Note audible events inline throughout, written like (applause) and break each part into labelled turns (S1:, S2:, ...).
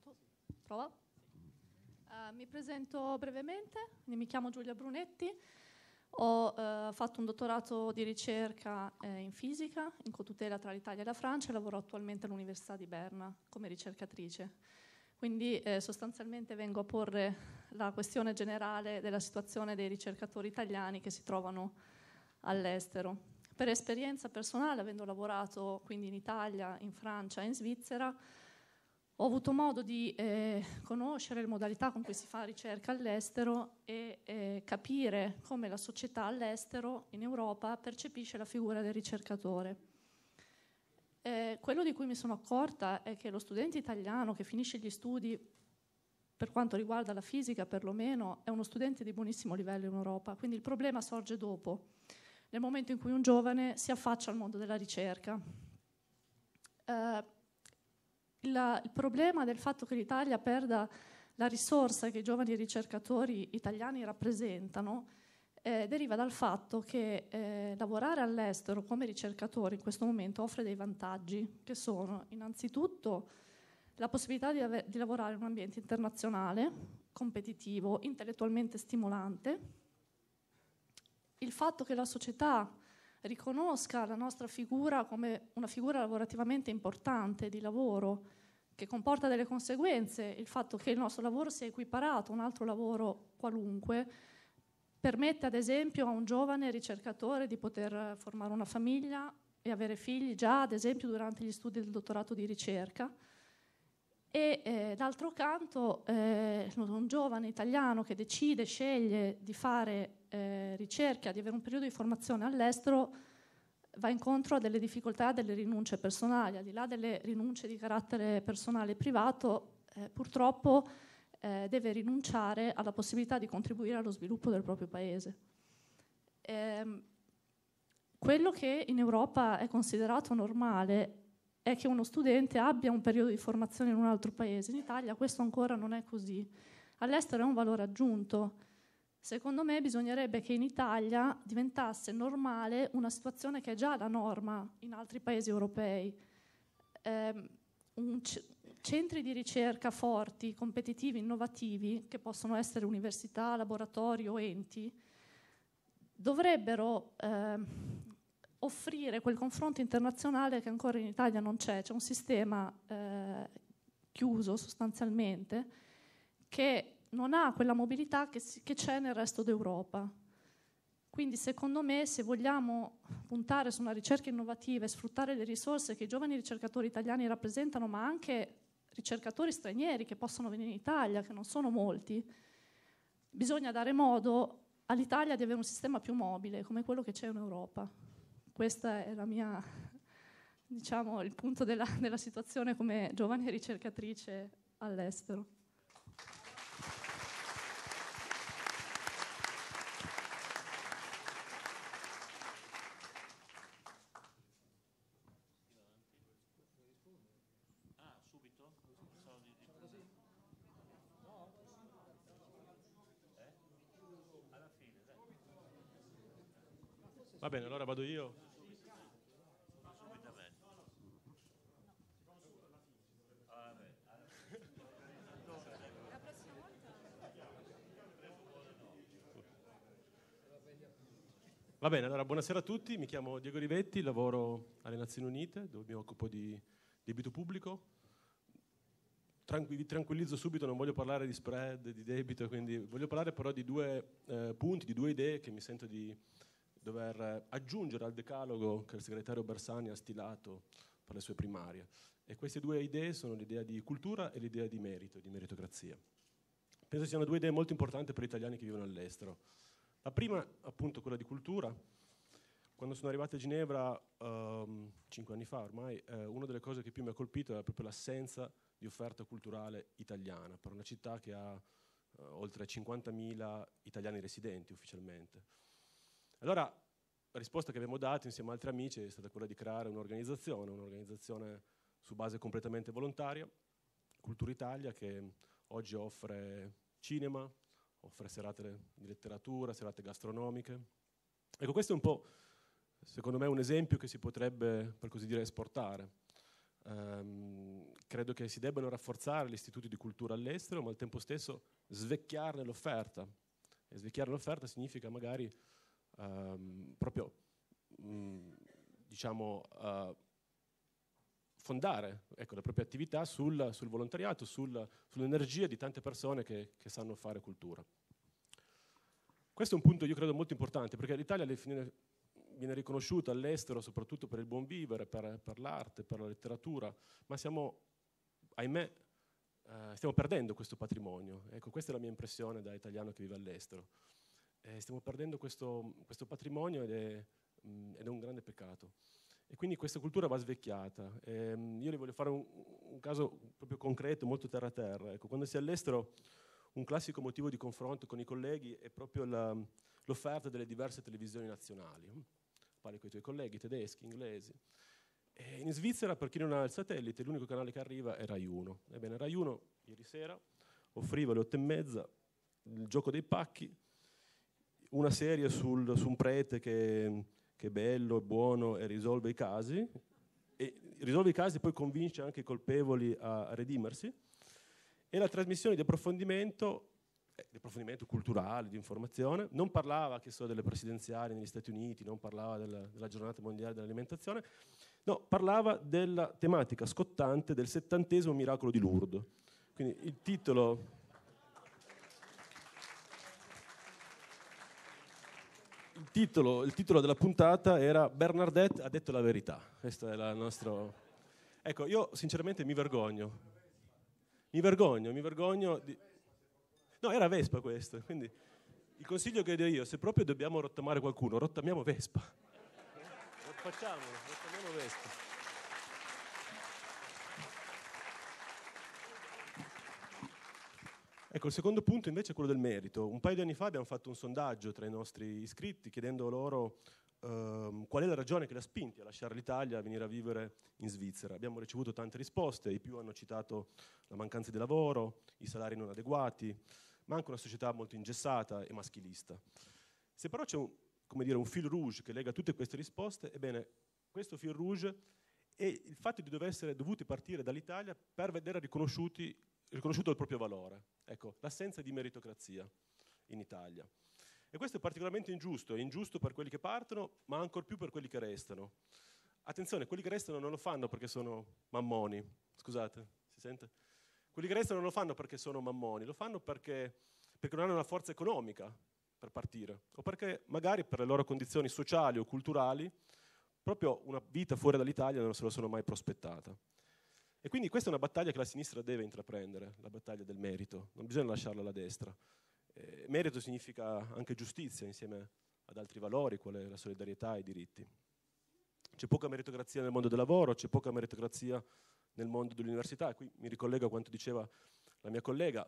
S1: Pronto? Prova? Uh, mi presento brevemente, mi chiamo Giulia Brunetti, ho uh, fatto un dottorato di ricerca eh, in fisica, in cotutela tra l'Italia e la Francia e lavoro attualmente all'Università di Berna come ricercatrice. Quindi eh, sostanzialmente vengo a porre la questione generale della situazione dei ricercatori italiani che si trovano all'estero. Per esperienza personale, avendo lavorato quindi in Italia, in Francia e in Svizzera, ho avuto modo di eh, conoscere le modalità con cui si fa ricerca all'estero e eh, capire come la società all'estero, in Europa, percepisce la figura del ricercatore. Eh, quello di cui mi sono accorta è che lo studente italiano che finisce gli studi, per quanto riguarda la fisica perlomeno, è uno studente di buonissimo livello in Europa, quindi il problema sorge dopo, nel momento in cui un giovane si affaccia al mondo della ricerca. Uh, il, il problema del fatto che l'Italia perda la risorsa che i giovani ricercatori italiani rappresentano eh, deriva dal fatto che eh, lavorare all'estero come ricercatore in questo momento offre dei vantaggi che sono innanzitutto la possibilità di, ave- di lavorare in un ambiente internazionale, competitivo, intellettualmente stimolante, il fatto che la società riconosca la nostra figura come una figura lavorativamente importante di lavoro che comporta delle conseguenze, il fatto che il nostro lavoro sia equiparato a un altro lavoro qualunque, permette ad esempio a un giovane ricercatore di poter formare una famiglia e avere figli già ad esempio durante gli studi del dottorato di ricerca. E eh, d'altro canto eh, un giovane italiano che decide, sceglie di fare eh, ricerca, di avere un periodo di formazione all'estero, va incontro a delle difficoltà, a delle rinunce personali, al di là delle rinunce di carattere personale e privato, eh, purtroppo eh, deve rinunciare alla possibilità di contribuire allo sviluppo del proprio paese. Ehm, quello che in Europa è considerato normale è che uno studente abbia un periodo di formazione in un altro paese, in Italia questo ancora non è così, all'estero è un valore aggiunto Secondo me bisognerebbe che in Italia diventasse normale una situazione che è già la norma in altri paesi europei. Eh, centri di ricerca forti, competitivi, innovativi, che possono essere università, laboratori o enti, dovrebbero eh, offrire quel confronto internazionale che ancora in Italia non c'è. C'è un sistema eh, chiuso sostanzialmente che non ha quella mobilità che, si, che c'è nel resto d'Europa. Quindi secondo me se vogliamo puntare su una ricerca innovativa e sfruttare le risorse che i giovani ricercatori italiani rappresentano, ma anche ricercatori stranieri che possono venire in Italia, che non sono molti, bisogna dare modo all'Italia di avere un sistema più mobile come quello che c'è in Europa. Questo è mia, diciamo, il punto della, della situazione come giovane ricercatrice all'estero.
S2: Vado io?
S3: Va bene, allora buonasera a tutti, mi chiamo Diego Rivetti, lavoro alle Nazioni Unite dove mi occupo di debito pubblico. vi tranquillizzo subito, non voglio parlare di spread, di debito, quindi voglio parlare però di due eh, punti, di due idee che mi sento di, dover aggiungere al decalogo che il segretario Bersani ha stilato per le sue primarie. E queste due idee sono l'idea di cultura e l'idea di merito, di meritocrazia. Penso siano due idee molto importanti per gli italiani che vivono all'estero. La prima, appunto, quella di cultura. Quando sono arrivato a Ginevra ehm, cinque anni fa ormai, eh, una delle cose che più mi ha colpito è proprio l'assenza di offerta culturale italiana per una città che ha eh, oltre 50.000 italiani residenti ufficialmente. Allora la risposta che abbiamo dato insieme ad altri amici è stata quella di creare un'organizzazione, un'organizzazione su base completamente volontaria, Cultura Italia, che oggi offre cinema, offre serate di letteratura, serate gastronomiche. Ecco, questo è un po', secondo me, un esempio che si potrebbe, per così dire, esportare. Um, credo che si debbano rafforzare gli istituti di cultura all'estero, ma al tempo stesso svecchiarne l'offerta. E svecchiare l'offerta significa magari ehm, proprio mh, mm, diciamo, eh, fondare ecco, la propria attività sul, sul volontariato, sul, sull'energia di tante persone che, che, sanno fare cultura. Questo è un punto io credo molto importante perché l'Italia alla fine viene riconosciuta all'estero soprattutto per il buon vivere, per, per l'arte, per la letteratura, ma siamo, ahimè, eh, stiamo perdendo questo patrimonio. Ecco, questa è la mia impressione da italiano che vive all'estero. Eh, stiamo perdendo questo, questo patrimonio ed è, mh, mm, ed è, un grande peccato. E quindi questa cultura va svecchiata. E, ehm, io le voglio fare un, un, caso proprio concreto, molto terra a terra. Ecco, quando si è all'estero, un classico motivo di confronto con i colleghi è proprio la, l'offerta delle diverse televisioni nazionali. Mm, parli con i tuoi colleghi tedeschi, inglesi. in Svizzera, per chi non ha il satellite, l'unico canale che arriva è Rai 1. Ebbene, Rai 1 ieri sera offriva alle 8 e mezza il gioco dei pacchi una serie sul, su un prete che, che, è bello, è buono e risolve i casi, e risolve i casi e poi convince anche i colpevoli a, a redimersi, e la trasmissione di approfondimento, eh, di approfondimento culturale, di informazione, non parlava so, delle presidenziali negli Stati Uniti, non parlava della, della giornata mondiale dell'alimentazione, no, parlava della tematica scottante del settantesimo miracolo di Lourdes. Quindi il titolo titolo, il titolo della puntata era Bernadette ha detto la verità. Questo è il nostro... Ecco, io sinceramente mi vergogno. Mi vergogno, mi vergogno di... No, era Vespa questo, quindi il consiglio che do io, se proprio dobbiamo rottamare qualcuno, rottamiamo Vespa. Facciamolo, rottamiamo Vespa. Ecco, il secondo punto invece è quello del merito. Un paio di anni fa abbiamo fatto un sondaggio tra i nostri iscritti chiedendo loro ehm, qual è la ragione che li ha spinti a lasciare l'Italia e a venire a vivere in Svizzera. Abbiamo ricevuto tante risposte, i più hanno citato la mancanza di lavoro, i salari non adeguati, ma anche una società molto ingessata e maschilista. Se però c'è un, dire, un fil rouge che lega tutte queste risposte, ebbene, questo fil rouge è il fatto di dover essere dovuti partire dall'Italia per vedere riconosciuti riconosciuto il proprio valore. Ecco, l'assenza di meritocrazia in Italia. E questo è particolarmente ingiusto, è ingiusto per quelli che partono, ma ancor più per quelli che restano. Attenzione, quelli che restano non lo fanno perché sono mammoni, scusate, si sente? Quelli che restano non lo fanno perché sono mammoni, lo fanno perché, perché non hanno la forza economica per partire, o perché magari per le loro condizioni sociali o culturali proprio una vita fuori dall'Italia non se lo sono mai prospettata. E quindi questa è una battaglia che la sinistra deve intraprendere, la battaglia del merito, non bisogna lasciarla alla destra. Eh, merito significa anche giustizia insieme ad altri valori, quale la solidarietà e i diritti. C'è poca meritocrazia nel mondo del lavoro, c'è poca meritocrazia nel mondo dell'università, e qui mi ricollego a quanto diceva la mia collega,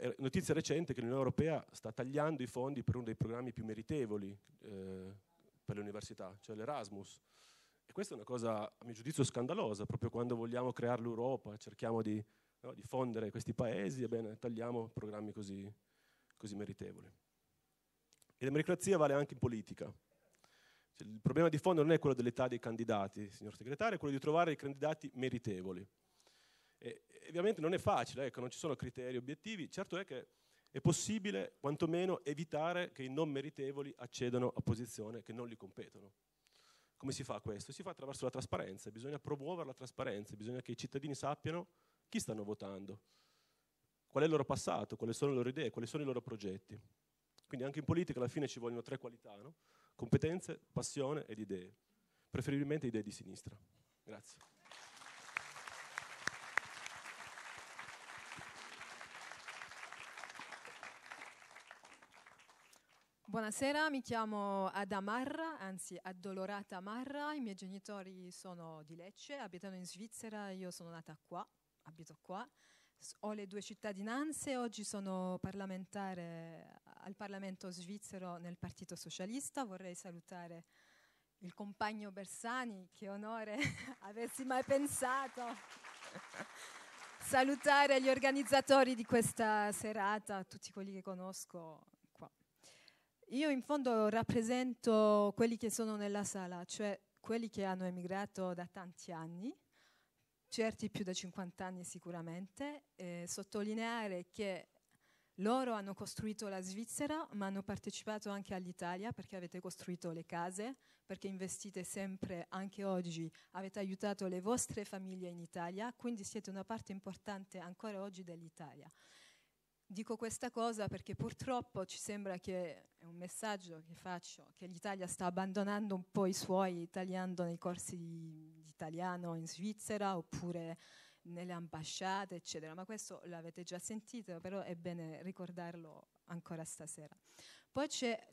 S3: eh, notizia recente che l'Unione Europea sta tagliando i fondi per uno dei programmi più meritevoli eh, per le università, cioè l'Erasmus. E questa è una cosa, a mio giudizio, scandalosa, proprio quando vogliamo creare l'Europa, cerchiamo di no, diffondere questi paesi, ebbene, tagliamo programmi così, così meritevoli. E la meritocrazia vale anche in politica. Cioè, il problema di fondo non è quello dell'età dei candidati, signor segretario, è quello di trovare i candidati meritevoli. E, e ovviamente non è facile, ecco, non ci sono criteri obiettivi, certo è che è possibile quantomeno evitare che i non meritevoli accedano a posizioni che non li competono. Come si fa questo? Si fa attraverso la trasparenza, bisogna promuovere la trasparenza, bisogna che i cittadini sappiano chi stanno votando, qual è il loro passato, quali sono le loro idee, quali sono i loro progetti. Quindi anche in politica alla fine ci vogliono tre qualità, no? competenze, passione ed idee, preferibilmente idee di sinistra. Grazie.
S4: buonasera, mi chiamo Adamarra, anzi Addolorata Marra, i miei genitori sono di Lecce, abitano in Svizzera, io sono nata qua, abito qua, ho le due cittadinanze, oggi sono parlamentare al Parlamento svizzero nel Partito Socialista, vorrei salutare il compagno Bersani, che onore (laughs) aversi mai pensato. salutare gli organizzatori di questa serata, tutti quelli che conosco, io in fondo rappresento quelli che sono nella sala, cioè quelli che hanno emigrato da tanti anni, certi più da 50 anni sicuramente, e sottolineare che loro hanno costruito la Svizzera, ma hanno partecipato anche all'Italia perché avete costruito le case, perché investite sempre, anche oggi, avete aiutato le vostre famiglie in Italia, quindi siete una parte importante ancora oggi dell'Italia. Dico questa cosa perché purtroppo ci sembra che è un messaggio che faccio, che l'Italia sta abbandonando un po' i suoi, tagliando nei corsi di, di italiano in Svizzera oppure nelle ambasciate, eccetera. Ma questo l'avete già sentito, però è bene ricordarlo ancora stasera. Poi c'è,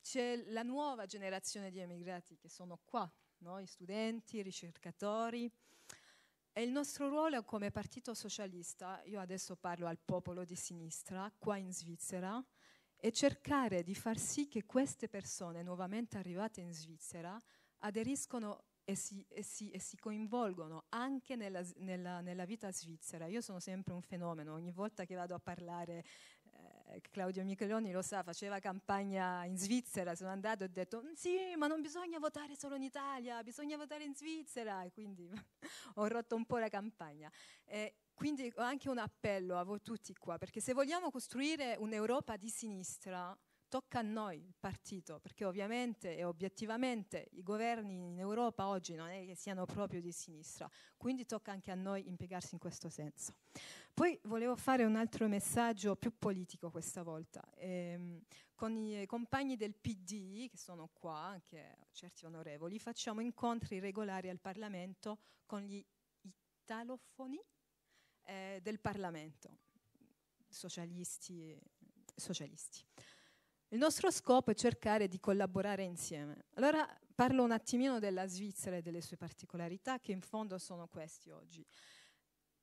S4: c'è la nuova generazione di emigrati che sono qua, no? i studenti, i ricercatori e il nostro ruolo come partito socialista, io adesso parlo al popolo di sinistra, qua in Svizzera, è cercare di far sì che queste persone nuovamente arrivate in Svizzera aderiscono e si, e si, e si coinvolgono anche nella, nella, nella, vita svizzera. Io sono sempre un fenomeno, ogni volta che vado a parlare eh, Claudio Micheloni lo sa, faceva campagna in Svizzera, sono andato e ho detto mm, sì, ma non bisogna votare solo in Italia, bisogna votare in Svizzera, e quindi (laughs) ho rotto un po' la campagna. E quindi ho anche un appello a voi tutti qua, perché se vogliamo costruire un'Europa di sinistra, Tocca a noi il partito, perché ovviamente e obiettivamente i governi in Europa oggi non è che siano proprio di sinistra, quindi tocca anche a noi impiegarsi in questo senso. Poi volevo fare un altro messaggio più politico questa volta. Ehm, con i compagni del PD, che sono qua, anche certi onorevoli, facciamo incontri regolari al Parlamento con gli italofoni eh, del Parlamento, socialisti. socialisti. Il nostro scopo è cercare di collaborare insieme. Allora parlo un attimino della Svizzera e delle sue particolarità, che in fondo sono questi oggi.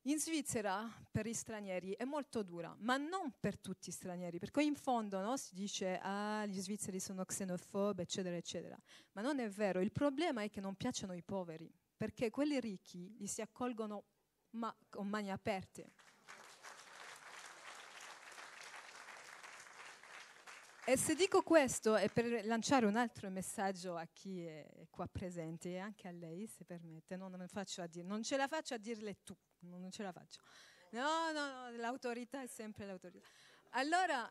S4: In Svizzera per gli stranieri è molto dura, ma non per tutti gli stranieri, perché in fondo no, si dice che ah, gli svizzeri sono xenofobi, eccetera, eccetera. Ma non è vero, il problema è che non piacciono i poveri, perché quelli ricchi li si accolgono ma con mani aperte. E se dico questo è per lanciare un altro messaggio a chi è qua presente e anche a lei, se permette, no, non, dir, non, ce la faccio a dirle tu, non ce la faccio. No, no, no, l'autorità è sempre l'autorità. Allora,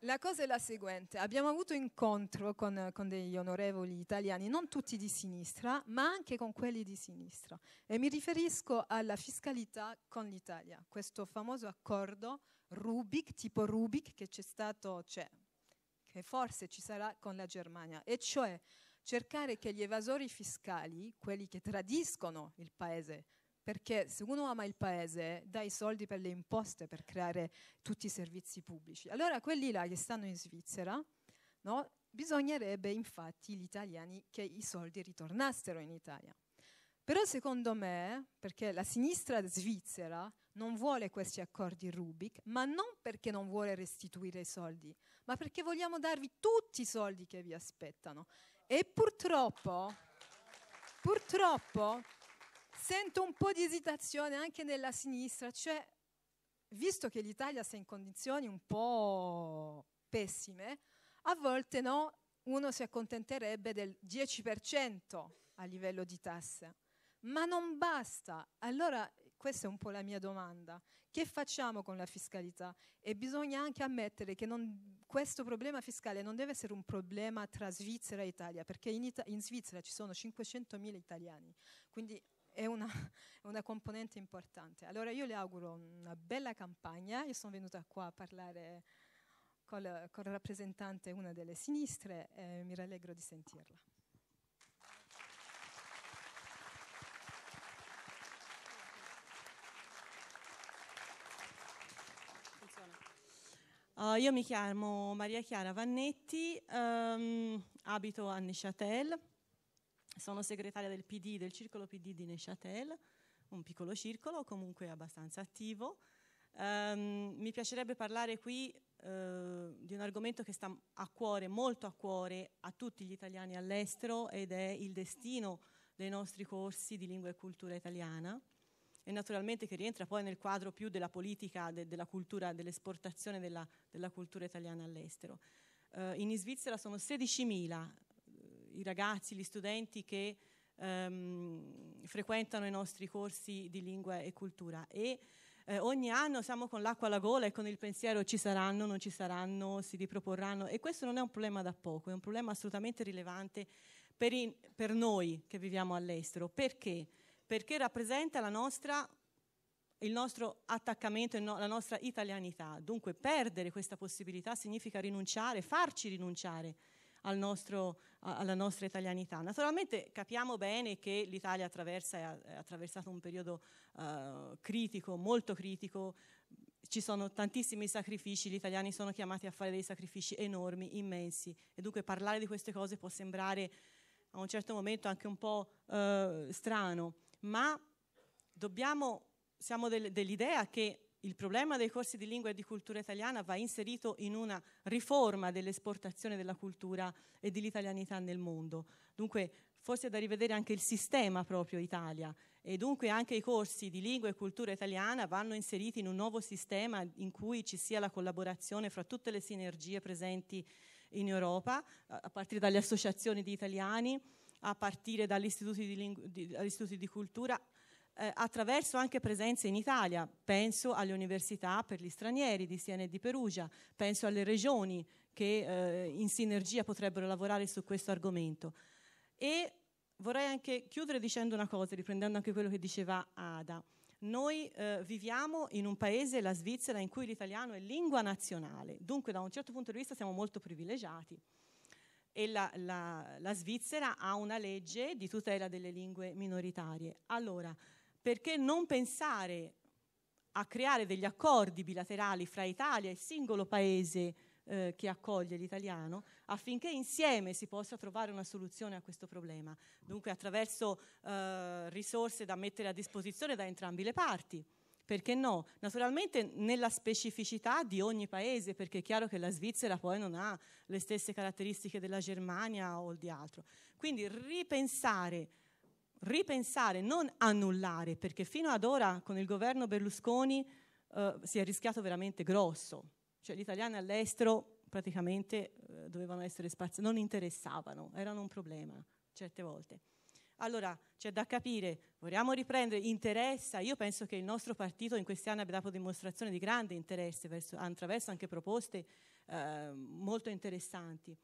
S4: la cosa è la seguente, abbiamo avuto incontro con, con degli onorevoli italiani, non tutti di sinistra, ma anche con quelli di sinistra. E mi riferisco alla fiscalità con l'Italia, questo famoso accordo Rubik, tipo Rubik che c'è stato, cioè, che forse ci sarà con la Germania, e cioè cercare che gli evasori fiscali, quelli che tradiscono il paese, perché se uno ama il paese dà i soldi per le imposte per creare tutti i servizi pubblici. Allora quelli là che stanno in Svizzera, no, bisognerebbe infatti gli italiani che i soldi ritornassero in Italia. Però secondo me, perché la sinistra svizzera non vuole questi accordi Rubik, ma non perché non vuole restituire i soldi, ma perché vogliamo darvi tutti i soldi che vi aspettano. E purtroppo, purtroppo sento un po' di esitazione anche nella sinistra, cioè visto che l'Italia sta in condizioni un po' pessime, a volte no, uno si accontenterebbe del 10% a livello di tasse. Ma non basta. Allora questa è un po' la mia domanda. Che facciamo con la fiscalità? E bisogna anche ammettere che non, questo problema fiscale non deve essere un problema tra Svizzera e Italia, perché in, Ita- in Svizzera ci sono 500.000 italiani, quindi è una, (laughs) una, componente importante. Allora io le auguro una bella campagna, io sono venuta qua a parlare col, col rappresentante una delle sinistre e mi rallegro di sentirla.
S5: Uh, io mi chiamo Maria Chiara Vannetti, um, abito a Neuchâtel, sono segretaria del PD, del circolo PD di Neuchâtel, un piccolo circolo comunque abbastanza attivo. Um, mi piacerebbe parlare qui uh, di un argomento che sta a cuore, molto a cuore a tutti gli italiani all'estero ed è il destino dei nostri corsi di lingua e cultura italiana e naturalmente che rientra poi nel quadro più della politica, de, della cultura, dell'esportazione della, della, cultura italiana all'estero. Eh, in Svizzera sono 16.000 eh, i ragazzi, gli studenti che ehm, frequentano i nostri corsi di lingua e cultura e eh, ogni anno siamo con l'acqua alla gola e con il pensiero ci saranno, non ci saranno, si riproporranno e questo non è un problema da poco, è un problema assolutamente rilevante per, in, per noi che viviamo all'estero. Perché? perché rappresenta la nostra il nostro attaccamento e la nostra italianità. Dunque perdere questa possibilità significa rinunciare, farci rinunciare al nostro, alla nostra italianità. Naturalmente capiamo bene che l'Italia attraversa e ha attraversato un periodo uh, critico, molto critico, ci sono tantissimi sacrifici, gli italiani sono chiamati a fare dei sacrifici enormi, immensi e dunque parlare di queste cose può sembrare a un certo momento anche un po' uh, strano ma dobbiamo, siamo del, dell'idea che il problema dei corsi di lingua e di cultura italiana va inserito in una riforma dell'esportazione della cultura e dell'italianità nel mondo. Dunque forse è da rivedere anche il sistema proprio Italia e dunque anche i corsi di lingua e cultura italiana vanno inseriti in un nuovo sistema in cui ci sia la collaborazione fra tutte le sinergie presenti in Europa, a partire dalle associazioni di italiani, a partire dagli istituti di, lingu- di, dagli istituti di cultura, eh, attraverso anche presenze in Italia. Penso alle università per gli stranieri di Siena e di Perugia, penso alle regioni che eh, in sinergia potrebbero lavorare su questo argomento. E vorrei anche chiudere dicendo una cosa, riprendendo anche quello che diceva Ada. Noi eh, viviamo in un paese, la Svizzera, in cui l'italiano è lingua nazionale, dunque da un certo punto di vista siamo molto privilegiati e la, la, la Svizzera ha una legge di tutela delle lingue minoritarie. Allora, perché non pensare a creare degli accordi bilaterali fra Italia e il singolo paese eh, che accoglie l'italiano affinché insieme si possa trovare una soluzione a questo problema. Dunque attraverso eh, risorse da mettere a disposizione da entrambe le parti. Perché no? Naturalmente nella specificità di ogni paese, perché è chiaro che la Svizzera poi non ha le stesse caratteristiche della Germania o di altro. Quindi ripensare, ripensare, non annullare, perché fino ad ora con il governo Berlusconi eh, si è rischiato veramente grosso. Cioè gli italiani all'estero praticamente eh, dovevano essere spazi, non interessavano, erano un problema certe volte. Allora c'è da capire, vogliamo riprendere, interessa, io penso che il nostro partito in questi anni abbia dato dimostrazione di grande interesse verso, attraverso anche proposte eh, molto interessanti.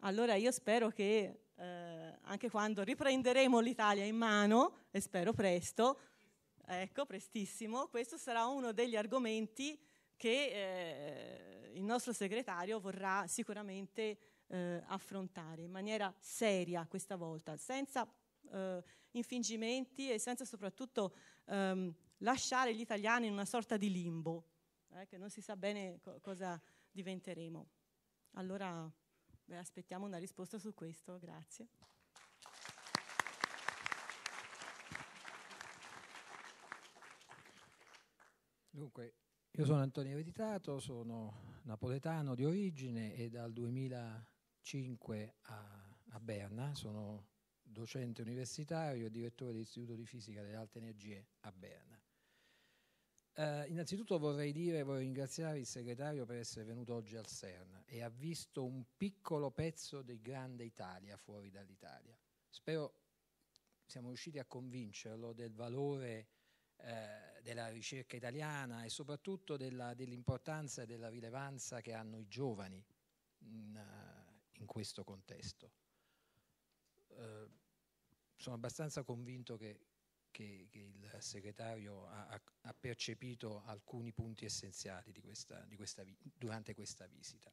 S5: Allora io spero che eh, anche quando riprenderemo l'Italia in mano, e spero presto, ecco, prestissimo, questo sarà uno degli argomenti che eh, il nostro segretario vorrà sicuramente eh, affrontare in maniera seria questa volta, senza eh, infingimenti e senza soprattutto ehm, lasciare gli italiani in una sorta di limbo, eh, che non si sa bene co- cosa diventeremo. Allora beh, aspettiamo una risposta su questo, grazie.
S6: Dunque, io sono Antonio Veditato, sono napoletano di origine e dal 2005 a, a Berna sono docente universitario e direttore dell'Istituto di Fisica delle Alte Energie a Berna. Eh, innanzitutto vorrei dire, vorrei ringraziare il segretario per essere venuto oggi al CERN e ha visto un piccolo pezzo di grande Italia fuori dall'Italia. Spero siamo riusciti a convincerlo del valore eh, della ricerca italiana e soprattutto dell'importanza e della rilevanza che hanno i giovani in, eh, in questo contesto. Uh, sono abbastanza convinto che, che, che il segretario ha, ha, percepito alcuni punti essenziali di questa, di questa, durante questa visita.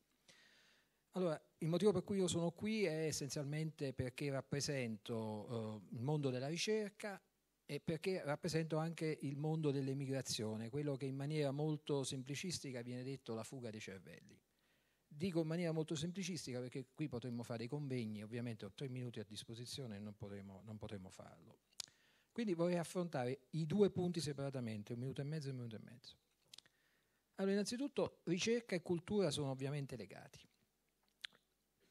S6: Allora, il motivo per cui io sono qui è essenzialmente perché rappresento eh, il mondo della ricerca e perché rappresento anche il mondo dell'emigrazione, quello che in maniera molto semplicistica viene detto la fuga dei cervelli. Dico in maniera molto semplicistica perché qui potremmo fare i convegni, ovviamente ho tre minuti a disposizione e non potremmo, non potremmo farlo. Quindi vorrei affrontare i due punti separatamente, un minuto e mezzo e un minuto e mezzo. Allora, innanzitutto ricerca e cultura sono ovviamente legati.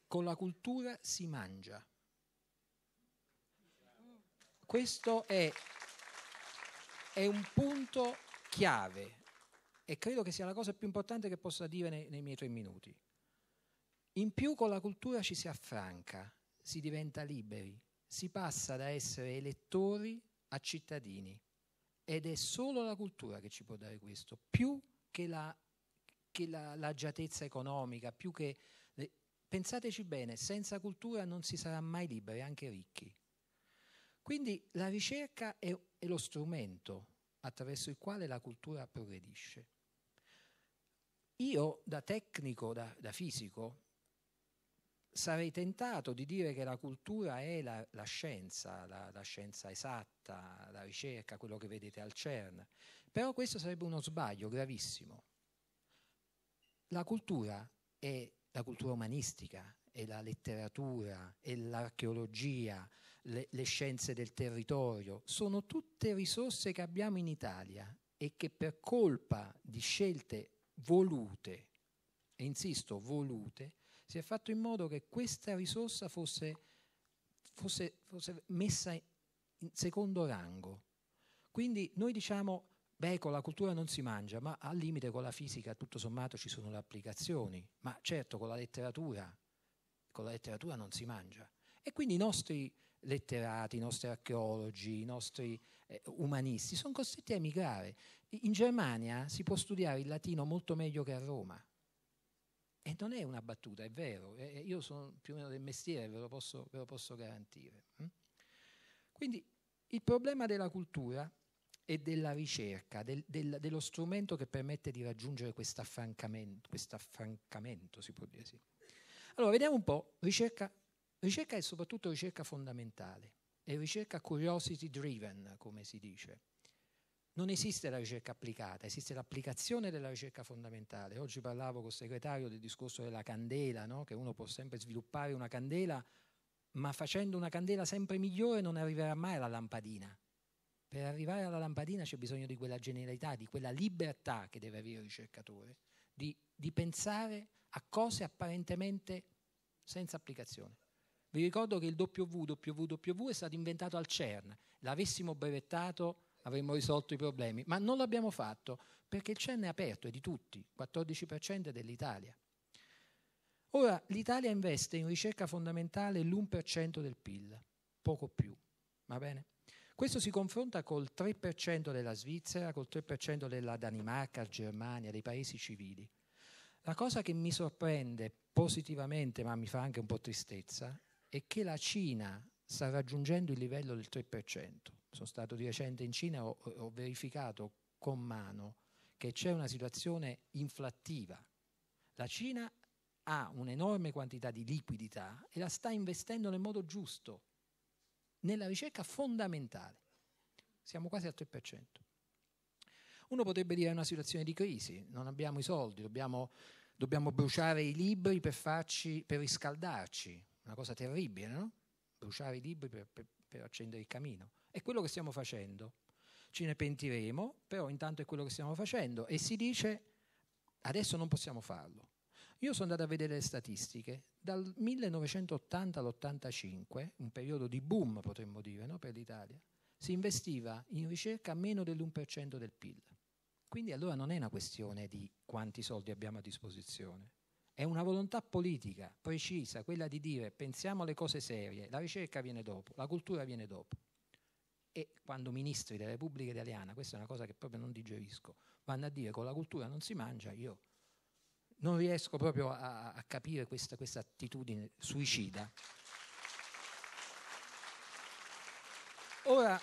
S6: Con la cultura si mangia. Questo è, è un punto chiave e credo che sia la cosa più importante che possa dire nei, nei miei tre minuti. In più con la cultura ci si affranca, si diventa liberi, si passa da essere elettori a cittadini. Ed è solo la cultura che ci può dare questo, più che la, che la, l'agiatezza economica, più che... Pensateci bene, senza cultura non si sarà mai liberi, anche ricchi. Quindi la ricerca è, è lo strumento attraverso il quale la cultura progredisce. Io da tecnico, da, da fisico, sarei tentato di dire che la cultura è la, la scienza, la, la, scienza esatta, la ricerca, quello che vedete al CERN, però questo sarebbe uno sbaglio gravissimo. La cultura è la cultura umanistica, è la letteratura, è l'archeologia, le, le scienze del territorio, sono tutte risorse che abbiamo in Italia e che per colpa di scelte volute, e insisto volute, si è fatto in modo che questa risorsa fosse, fosse, fosse messa in secondo rango. Quindi noi diciamo, beh, con la cultura non si mangia, ma al limite con la fisica tutto sommato ci sono le applicazioni, ma certo con la letteratura, con la letteratura non si mangia. E quindi i nostri letterati, i nostri archeologi, i nostri eh, umanisti sono costretti a emigrare. In Germania si può studiare il latino molto meglio che a Roma. E non è una battuta, è vero, io sono più o meno del mestiere, ve lo posso, ve lo posso garantire. Mm? Quindi il problema della cultura e della ricerca, del, del, dello strumento che permette di raggiungere questo affrancamento si può dire sì. Allora, vediamo un po', ricerca, ricerca è soprattutto ricerca fondamentale, è ricerca curiosity driven, come si dice. Non esiste la ricerca applicata, esiste l'applicazione della ricerca fondamentale. Oggi parlavo col segretario del discorso della candela, no? che uno può sempre sviluppare una candela, ma facendo una candela sempre migliore non arriverà mai alla lampadina. Per arrivare alla lampadina c'è bisogno di quella generalità, di quella libertà che deve avere il ricercatore, di, di pensare a cose apparentemente senza applicazione. Vi ricordo che il WWW è stato inventato al CERN, l'avessimo brevettato avremmo risolto i problemi, ma non l'abbiamo fatto perché il CEN è aperto, è di tutti, 14% dell'Italia. Ora, l'Italia investe in ricerca fondamentale l'1% del PIL, poco più, va bene? Questo si confronta col 3% della Svizzera, col 3% della Danimarca, Germania, dei paesi civili. La cosa che mi sorprende positivamente, ma mi fa anche un po' tristezza, è che la Cina sta raggiungendo il livello del 3% sono stato di recente in Cina, ho, ho verificato con mano che c'è una situazione inflattiva. La Cina ha un'enorme quantità di liquidità e la sta investendo nel modo giusto, nella ricerca fondamentale. Siamo quasi al 3%. Uno potrebbe dire che è una situazione di crisi, non abbiamo i soldi, dobbiamo, dobbiamo bruciare i libri per, farci, per, riscaldarci, una cosa terribile, no? Bruciare i libri per, per, per accendere il camino. È quello che stiamo facendo. Ce ne pentiremo, però intanto è quello che stiamo facendo. E si dice, adesso non possiamo farlo. Io sono andato a vedere le statistiche. Dal 1980 all'85, un periodo di boom potremmo dire no, per l'Italia, si investiva in ricerca meno dell'1% del PIL. Quindi allora non è una questione di quanti soldi abbiamo a disposizione, è una volontà politica precisa, quella di dire pensiamo alle cose serie, la ricerca viene dopo, la cultura viene dopo e quando ministri della Repubblica Italiana, questa è una cosa che proprio non digerisco, vanno a dire con la cultura non si mangia, io non riesco proprio a, a capire questa, questa attitudine suicida. Ora,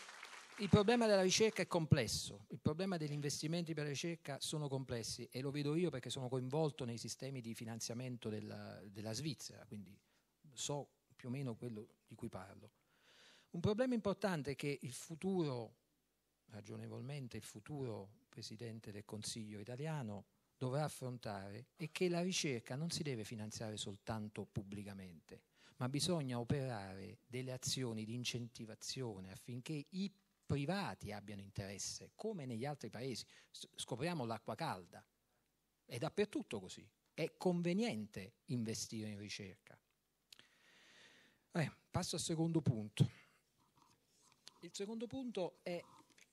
S6: il problema della ricerca è complesso, il problema degli investimenti per la ricerca sono complessi e lo vedo io perché sono coinvolto nei sistemi di finanziamento della, della Svizzera, quindi so più o meno quello di cui parlo. Un problema importante è che il futuro, ragionevolmente il futuro Presidente del Consiglio italiano, dovrà affrontare è che la ricerca non si deve finanziare soltanto pubblicamente, ma bisogna operare delle azioni di incentivazione affinché i privati abbiano interesse, come negli altri paesi. Scopriamo l'acqua calda, è dappertutto così. È conveniente investire in ricerca. Eh, passo al secondo punto. Il secondo punto è,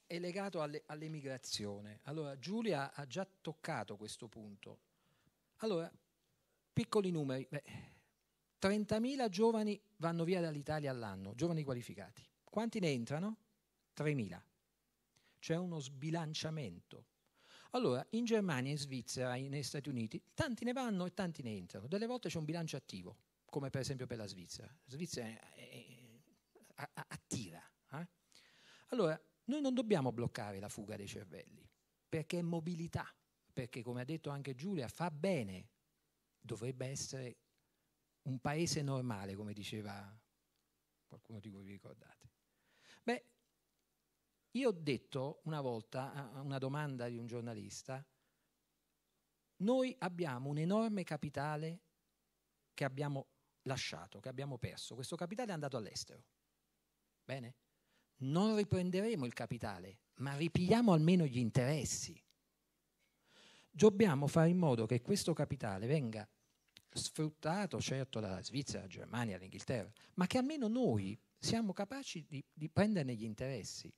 S6: è legato alle, all'emigrazione. Allora, Giulia ha già toccato questo punto. Allora, piccoli numeri. Beh, 30.000 giovani vanno via dall'Italia all'anno, giovani qualificati. Quanti ne entrano? 3.000. C'è uno sbilanciamento. Allora, in Germania, in Svizzera, negli Stati Uniti, tanti ne vanno e tanti ne entrano. Delle volte c'è un bilancio attivo, come per esempio per la Svizzera. La Svizzera è, è, è, allora, noi non dobbiamo bloccare la fuga dei cervelli, perché è mobilità, perché come ha detto anche Giulia, fa bene, dovrebbe essere un paese normale, come diceva qualcuno di voi vi ricordate. Beh, io ho detto una volta a una domanda di un giornalista, noi abbiamo un enorme capitale che abbiamo lasciato, che abbiamo perso. Questo capitale è andato all'estero. Bene? non riprenderemo il capitale, ma ripigliamo almeno gli interessi. Dobbiamo fare in modo che questo capitale venga sfruttato certo dalla Svizzera, dalla Germania, dall'Inghilterra, ma che almeno noi siamo capaci di, di prenderne gli interessi.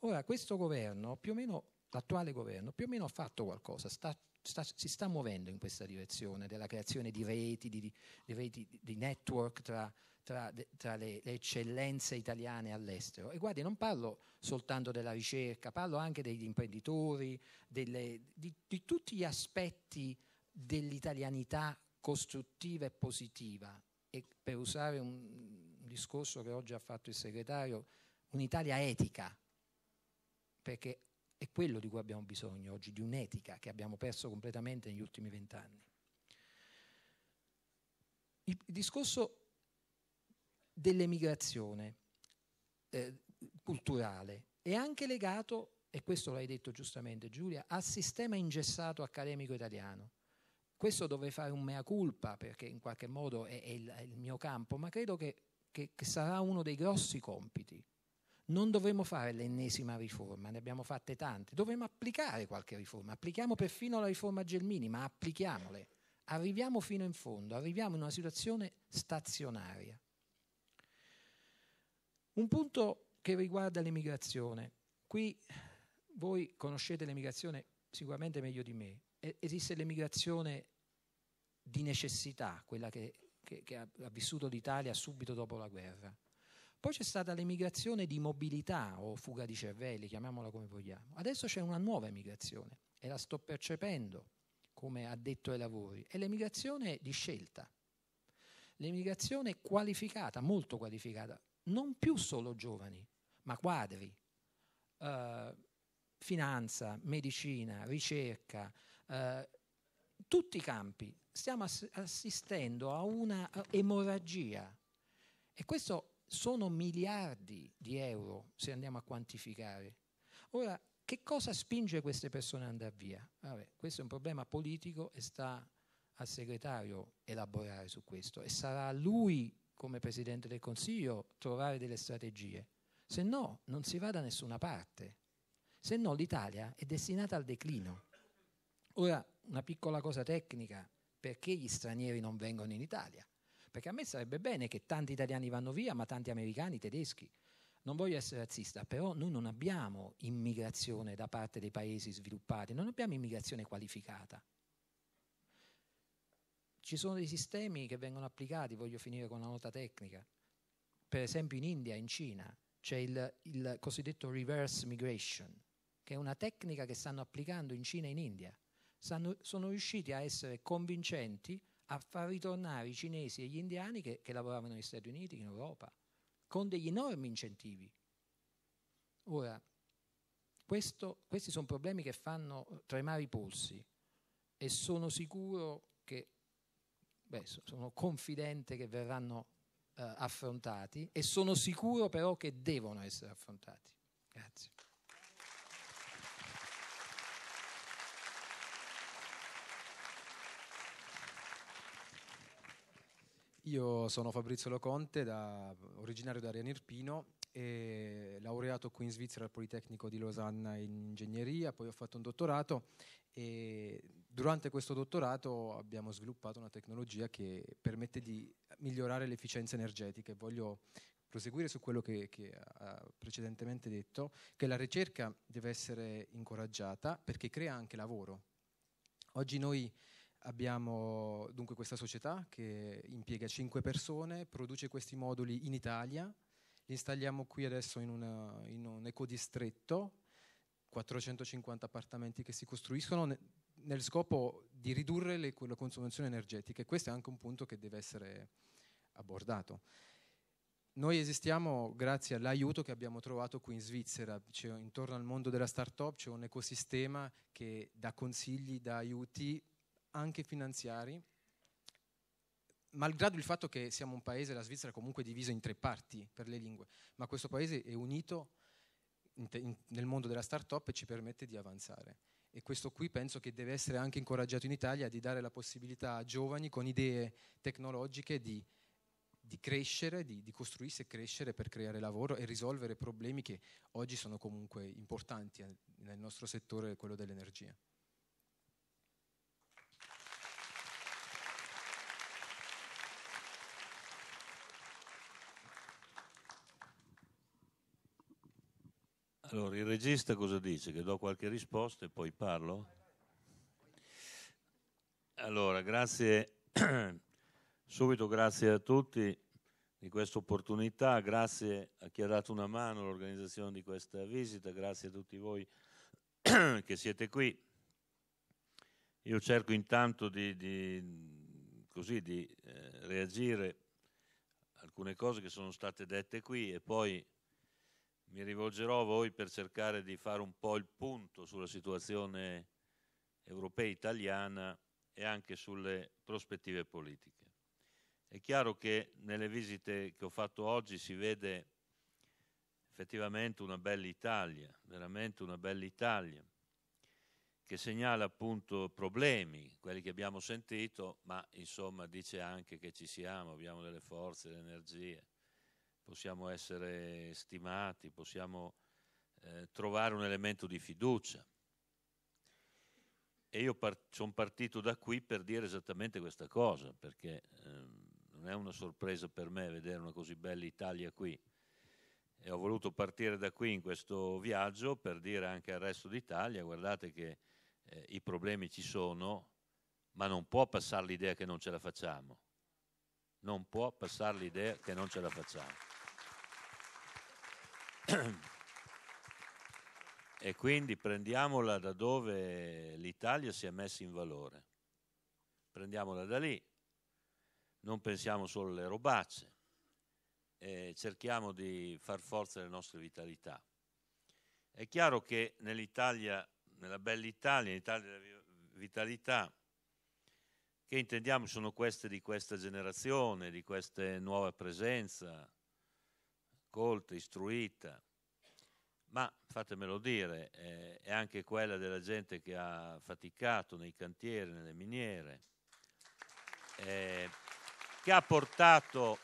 S6: Ora, questo governo, più o meno, l'attuale governo, più o meno ha fatto qualcosa, sta, sta, si sta muovendo in questa direzione della creazione di reti, di, di, reti, di network tra tra, tra le, le, eccellenze italiane all'estero. E guardi, non parlo soltanto della ricerca, parlo anche degli imprenditori, delle, di, di tutti gli aspetti dell'italianità costruttiva e positiva. E per usare un discorso che oggi ha fatto il segretario, un'Italia etica, perché è quello di cui abbiamo bisogno oggi, di un'etica che abbiamo perso completamente negli ultimi vent'anni. Il discorso dell'emigrazione eh, culturale è anche legato, e questo l'hai detto giustamente Giulia, al sistema ingessato accademico italiano. Questo dovrei fare un mea culpa perché in qualche modo è, è, il, è il, mio campo, ma credo che, che, che sarà uno dei grossi compiti. Non dovremmo fare l'ennesima riforma, ne abbiamo fatte tante, dovremmo applicare qualche riforma, applichiamo perfino la riforma Gelmini, ma applichiamole, arriviamo fino in fondo, arriviamo in una situazione stazionaria. Un punto che riguarda l'emigrazione. Qui voi conoscete l'emigrazione sicuramente meglio di me. Esiste l'emigrazione di necessità, quella che, che, che ha vissuto l'Italia subito dopo la guerra. Poi c'è stata l'emigrazione di mobilità o fuga di cervelli, chiamiamola come vogliamo. Adesso c'è una nuova emigrazione e la sto percependo, come ha detto ai lavori, è l'emigrazione di scelta, l'emigrazione qualificata, molto qualificata non più solo giovani, ma quadri, eh, finanza, medicina, ricerca, eh, tutti i campi. Stiamo assistendo a una emorragia e questo sono miliardi di euro se andiamo a quantificare. Ora, che cosa spinge queste persone ad andare via? Vabbè, questo è un problema politico e sta al segretario elaborare su questo e sarà a lui come Presidente del Consiglio trovare delle strategie, se no non si va da nessuna parte, se no l'Italia è destinata al declino. Ora, una piccola cosa tecnica, perché gli stranieri non vengono in Italia? Perché a me sarebbe bene che tanti italiani vanno via, ma tanti americani, tedeschi. Non voglio essere razzista, però noi non abbiamo immigrazione da parte dei paesi sviluppati, non abbiamo immigrazione qualificata. Ci sono dei sistemi che vengono applicati, voglio finire con una nota tecnica. Per esempio in India, in Cina, c'è il, il cosiddetto reverse migration, che è una tecnica che stanno applicando in Cina e in India. Stanno, sono riusciti a essere convincenti a far ritornare i cinesi e gli indiani che, che lavoravano negli Stati Uniti, in Europa, con degli enormi incentivi. Ora, questo, questi sono problemi che fanno tremare i polsi e sono sicuro beh, sono confidente che verranno eh, affrontati e sono sicuro però che devono essere affrontati. Grazie.
S7: Io sono Fabrizio Loconte, da, originario da Rianirpino e laureato qui in Svizzera al Politecnico di Losanna in ingegneria, poi ho fatto un dottorato e durante questo dottorato abbiamo sviluppato una tecnologia che permette di migliorare l'efficienza energetica e voglio proseguire su quello che, che, ha precedentemente detto, che la ricerca deve essere incoraggiata perché crea anche lavoro. Oggi noi abbiamo dunque questa società che impiega 5 persone, produce questi moduli in Italia, li installiamo qui adesso in, una, in un ecodistretto, 450 appartamenti che si costruiscono, nel scopo di ridurre le, la consumazione energetica e questo è anche un punto che deve essere abbordato. Noi esistiamo grazie all'aiuto che abbiamo trovato qui in Svizzera, c'è, intorno al mondo della start-up c'è un ecosistema che dà consigli, dà aiuti anche finanziari, malgrado il fatto che siamo un paese, la Svizzera è comunque divisa in tre parti per le lingue, ma questo paese è unito te, in, nel mondo della start-up e ci permette di avanzare e questo qui penso che deve essere anche incoraggiato in Italia di dare la possibilità a giovani con idee tecnologiche di, di crescere, di, di, costruirsi e crescere per creare lavoro e risolvere problemi che oggi sono comunque importanti eh, nel nostro settore, quello dell'energia.
S2: Allora, il regista cosa dice? Che do qualche risposta e poi parlo? Allora, grazie, (clears throat) subito grazie a tutti di questa opportunità, grazie a chi ha dato una mano all'organizzazione di questa visita, grazie a tutti voi (clears throat) che siete qui. Io cerco intanto di, di, così, di eh, reagire a alcune cose che sono state dette qui e poi mi rivolgerò a voi per cercare di fare un po' il punto sulla situazione europea italiana e anche sulle prospettive politiche. È chiaro che nelle visite che ho fatto oggi si vede effettivamente una bella Italia, veramente una bella Italia, che segnala appunto problemi, quelli che abbiamo sentito, ma insomma dice anche che ci siamo, abbiamo delle forze, delle energie, possiamo essere stimati, possiamo eh, trovare un elemento di fiducia. E io par- sono partito da qui per dire esattamente questa cosa, perché ehm, non è una sorpresa per me vedere una così bella Italia qui. E ho voluto partire da qui in questo viaggio per dire anche al resto d'Italia, guardate che eh, i problemi ci sono, ma non può passare l'idea che non ce la facciamo. Non può passare l'idea che non ce la facciamo. E quindi prendiamola da dove l'Italia si è messa in valore. Prendiamola da lì. Non pensiamo solo alle robacce. E eh, cerchiamo di far forza alle nostre vitalità. È chiaro che nell'Italia, nella bella Italia, nell'Italia della vitalità, che intendiamo sono queste di questa generazione, di questa nuova presenza, colta, istruita, ma fatemelo dire, eh, è anche quella della gente che ha faticato nei cantieri, nelle miniere, eh, che, ha portato,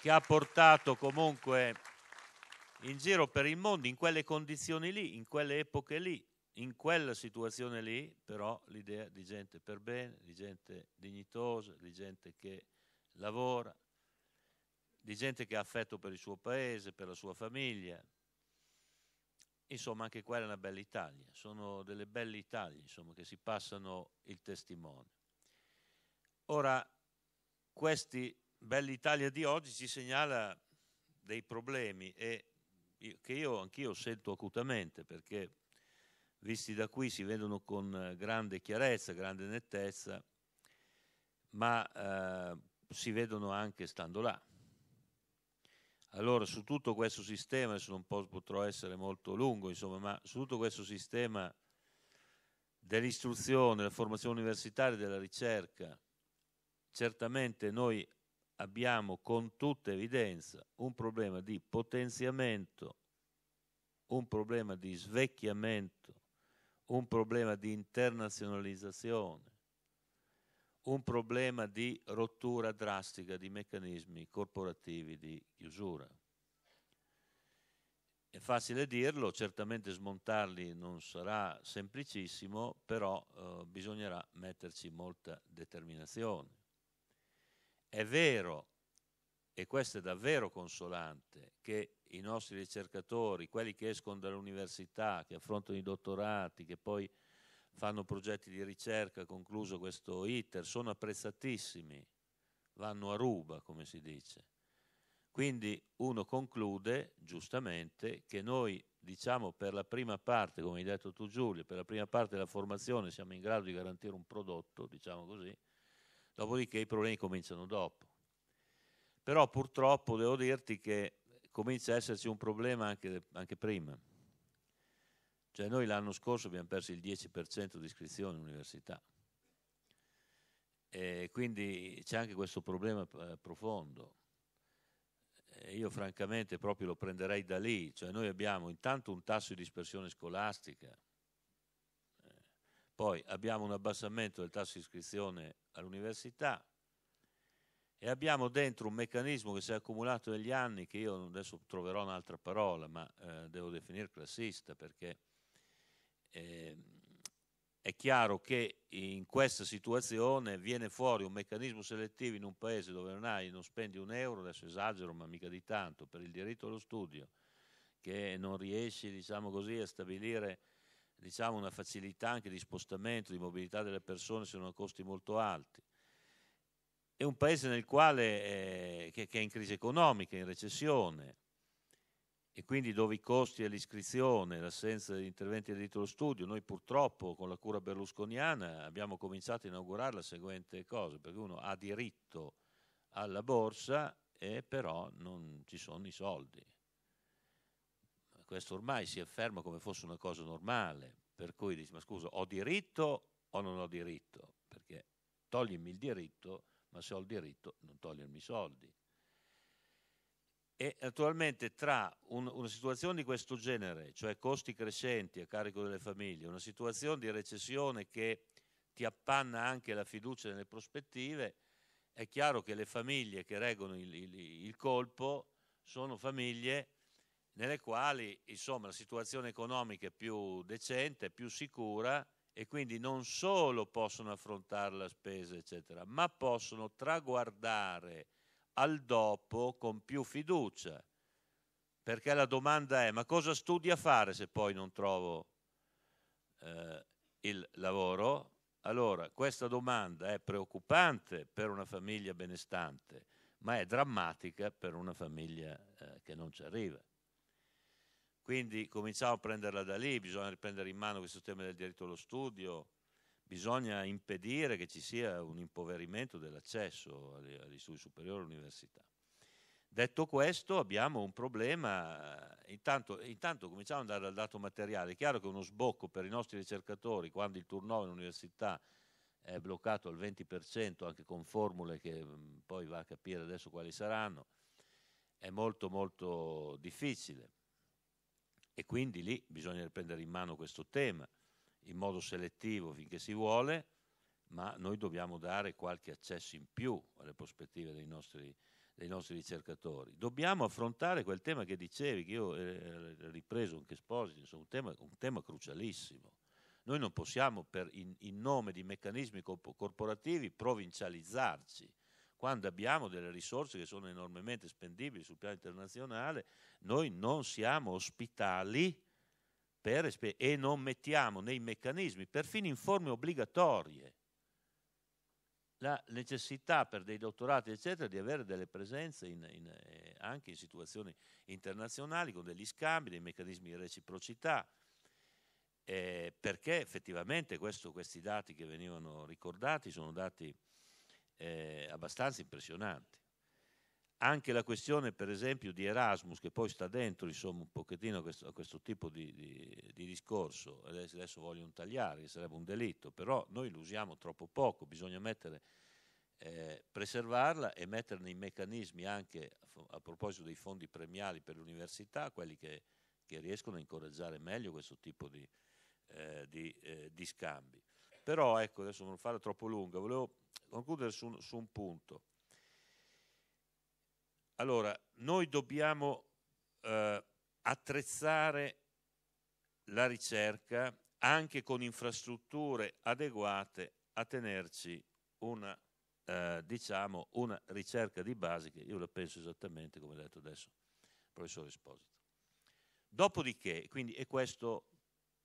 S2: che ha portato comunque in giro per il mondo, in quelle condizioni lì, in quelle epoche lì, in quella situazione lì, però l'idea di gente per bene, di gente dignitosa, di gente che lavora, di gente che ha affetto per il suo paese, per la sua famiglia. Insomma, anche quella è una bella Italia, sono delle belle Italie insomma, che si passano il testimone. Ora, questa bella Italia di oggi ci segnala dei problemi e che io anch'io sento acutamente perché visti da qui si vedono con grande chiarezza, grande nettezza, ma eh, si vedono anche stando là allora, su tutto questo sistema, adesso non potrò essere molto lungo, insomma, ma su tutto questo sistema dell'istruzione, della formazione universitaria, e della ricerca, certamente noi abbiamo con tutta evidenza un problema di potenziamento, un problema di svecchiamento, un problema di internazionalizzazione, un problema di rottura drastica di meccanismi corporativi di chiusura. È facile dirlo, certamente smontarli non sarà semplicissimo, però eh, bisognerà metterci molta determinazione. È vero, e questo è davvero consolante, che i nostri ricercatori, quelli che escono dall'università, che affrontano i dottorati, che poi fanno progetti di ricerca, concluso questo ITER, sono apprezzatissimi, vanno a ruba, come si dice. Quindi uno conclude, giustamente, che noi diciamo per la prima parte, come hai detto tu Giulio, per la prima parte della formazione siamo in grado di garantire un prodotto, diciamo così, dopodiché i problemi cominciano dopo. Però purtroppo devo dirti che comincia a esserci un problema anche, anche prima. Cioè noi l'anno scorso abbiamo perso il 10% di iscrizione all'università. E quindi c'è anche questo problema eh, profondo. E io francamente proprio lo prenderei da lì, cioè noi abbiamo intanto un tasso di dispersione scolastica, eh, poi abbiamo un abbassamento del tasso di iscrizione all'università e abbiamo dentro un meccanismo che si è accumulato negli anni, che io adesso troverò un'altra parola, ma eh, devo definire classista perché eh, è chiaro che in questa situazione viene fuori un meccanismo selettivo in un paese dove non hai, non spendi un euro, adesso esagero, ma mica di tanto, per il diritto allo studio, che non riesci, diciamo così, a stabilire diciamo, una facilità anche di spostamento, di mobilità delle persone se non a costi molto alti. È un paese nel quale, eh, che, che è in crisi economica, in recessione, e quindi dove i costi dell'iscrizione, l'assenza degli interventi di diritto allo studio, noi purtroppo con la cura berlusconiana abbiamo cominciato a inaugurare la seguente cosa, perché uno ha diritto alla borsa e però non ci sono i soldi. Questo ormai si afferma come fosse una cosa normale, per cui dici ma scusa, ho diritto o non ho diritto? Perché toglimi il diritto, ma se ho il diritto non togliermi i soldi. E naturalmente tra un, una situazione di questo genere, cioè costi crescenti a carico delle famiglie, una situazione di recessione che ti appanna anche la fiducia nelle prospettive, è chiaro che le famiglie che reggono il, il, il colpo sono famiglie nelle quali insomma, la situazione economica è più decente, più sicura e quindi non solo possono affrontare la spesa, eccetera, ma possono traguardare al dopo con più fiducia, perché la domanda è ma cosa studi a fare se poi non trovo eh, il lavoro? Allora, questa domanda è preoccupante per una famiglia benestante, ma è drammatica per una famiglia eh, che non ci arriva. Quindi cominciamo a prenderla da lì, bisogna riprendere in mano questo tema del diritto allo studio, bisogna impedire che ci sia un impoverimento dell'accesso agli studi superiori all'università. Detto questo, abbiamo un problema, eh, intanto, intanto cominciamo ad andare dal dato materiale, è chiaro che uno sbocco per i nostri ricercatori quando il turnover in università è bloccato al 20%, anche con formule che mm, poi va a capire adesso quali saranno, è molto molto difficile e quindi lì bisogna riprendere in mano questo tema in modo selettivo finché si vuole, ma noi dobbiamo dare qualche accesso in più alle prospettive dei nostri, dei nostri ricercatori. Dobbiamo affrontare quel tema che dicevi, che io ho eh, eh, ripreso anche Esposito, un tema, un tema crucialissimo. Noi non possiamo, per, in, in, nome di meccanismi corporativi, provincializzarci. Quando abbiamo delle risorse che sono enormemente spendibili sul piano internazionale, noi non siamo ospitali per, e non mettiamo nei meccanismi, perfino in forme obbligatorie, la necessità per dei dottorati, eccetera, di avere delle presenze in, in, eh, anche in situazioni internazionali, con degli scambi, dei meccanismi di reciprocità, eh, perché effettivamente questo, questi dati che venivano ricordati sono dati eh, abbastanza impressionanti anche la questione, per esempio, di Erasmus, che poi sta dentro insomma, un pochettino a questo, a questo tipo di, di, di, discorso, adesso, adesso vogliono tagliare, che sarebbe un delitto, però noi lo usiamo troppo poco, bisogna mettere, eh, preservarla e metterne i meccanismi anche a, proposito dei fondi premiali per l'università, quelli che, che riescono a incoraggiare meglio questo tipo di, eh, di eh, scambi. Però ecco, adesso non fare troppo lunga, volevo concludere su, su un punto. Allora, noi dobbiamo eh, attrezzare la ricerca anche con infrastrutture adeguate a tenerci una, eh, diciamo, una ricerca di base che io la penso esattamente come ha detto adesso il professore Esposito. Dopodiché, quindi, e questo